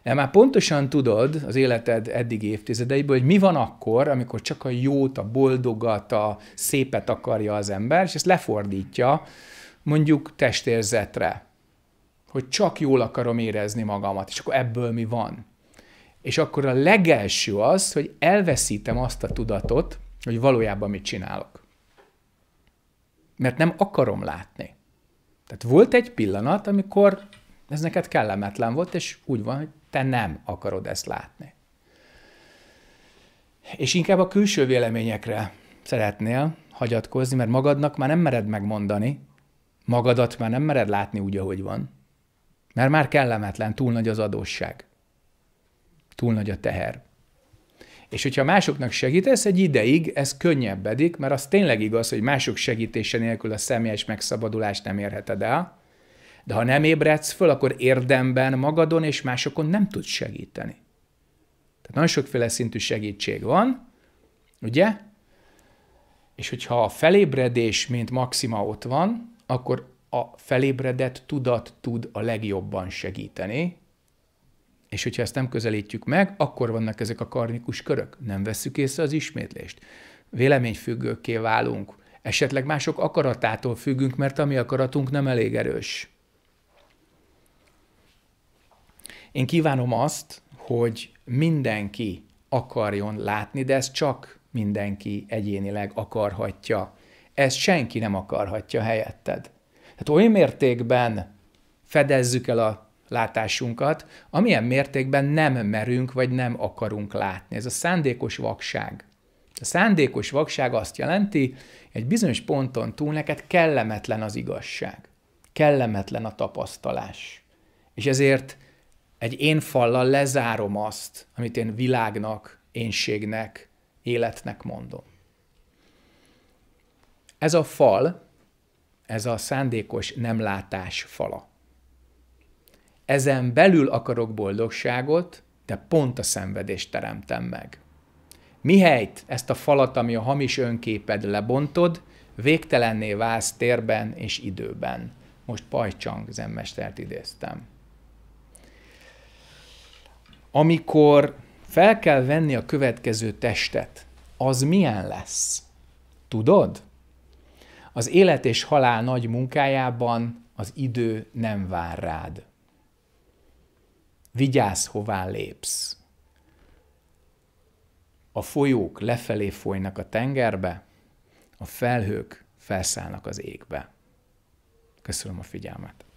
De már pontosan tudod az életed eddig évtizedeiből, hogy mi van akkor, amikor csak a jót, a boldogat, a szépet akarja az ember, és ezt lefordítja mondjuk testérzetre, hogy csak jól akarom érezni magamat, és akkor ebből mi van. És akkor a legelső az, hogy elveszítem azt a tudatot, hogy valójában mit csinálok. Mert nem akarom látni. Tehát volt egy pillanat, amikor ez neked kellemetlen volt, és úgy van, hogy te nem akarod ezt látni. És inkább a külső véleményekre szeretnél hagyatkozni, mert magadnak már nem mered megmondani, magadat már nem mered látni úgy, ahogy van. Mert már kellemetlen, túl nagy az adósság. Túl nagy a teher. És hogyha másoknak segítesz, egy ideig ez könnyebbedik, mert az tényleg igaz, hogy mások segítése nélkül a személyes megszabadulást nem érheted el, de ha nem ébredsz föl, akkor érdemben magadon és másokon nem tudsz segíteni. Tehát nagyon sokféle szintű segítség van, ugye? És hogyha a felébredés, mint maxima ott van, akkor a felébredett tudat tud a legjobban segíteni, és hogyha ezt nem közelítjük meg, akkor vannak ezek a karmikus körök. Nem vesszük észre az ismétlést. Véleményfüggőkké válunk. Esetleg mások akaratától függünk, mert a mi akaratunk nem elég erős. Én kívánom azt, hogy mindenki akarjon látni, de ez csak mindenki egyénileg akarhatja. Ezt senki nem akarhatja helyetted. Tehát oly mértékben fedezzük el a látásunkat, amilyen mértékben nem merünk vagy nem akarunk látni. Ez a szándékos vakság. A szándékos vakság azt jelenti, egy bizonyos ponton túl neked kellemetlen az igazság, kellemetlen a tapasztalás. És ezért egy én fallal lezárom azt, amit én világnak, énségnek, életnek mondom. Ez a fal, ez a szándékos nemlátás fala. Ezen belül akarok boldogságot, de pont a szenvedést teremtem meg. Mihelyt ezt a falat, ami a hamis önképed lebontod, végtelenné válsz térben és időben. Most Pajcsang zenmestert idéztem. Amikor fel kell venni a következő testet, az milyen lesz? Tudod? Az élet és halál nagy munkájában az idő nem vár rád. Vigyázz, hová lépsz. A folyók lefelé folynak a tengerbe, a felhők felszállnak az égbe. Köszönöm a figyelmet!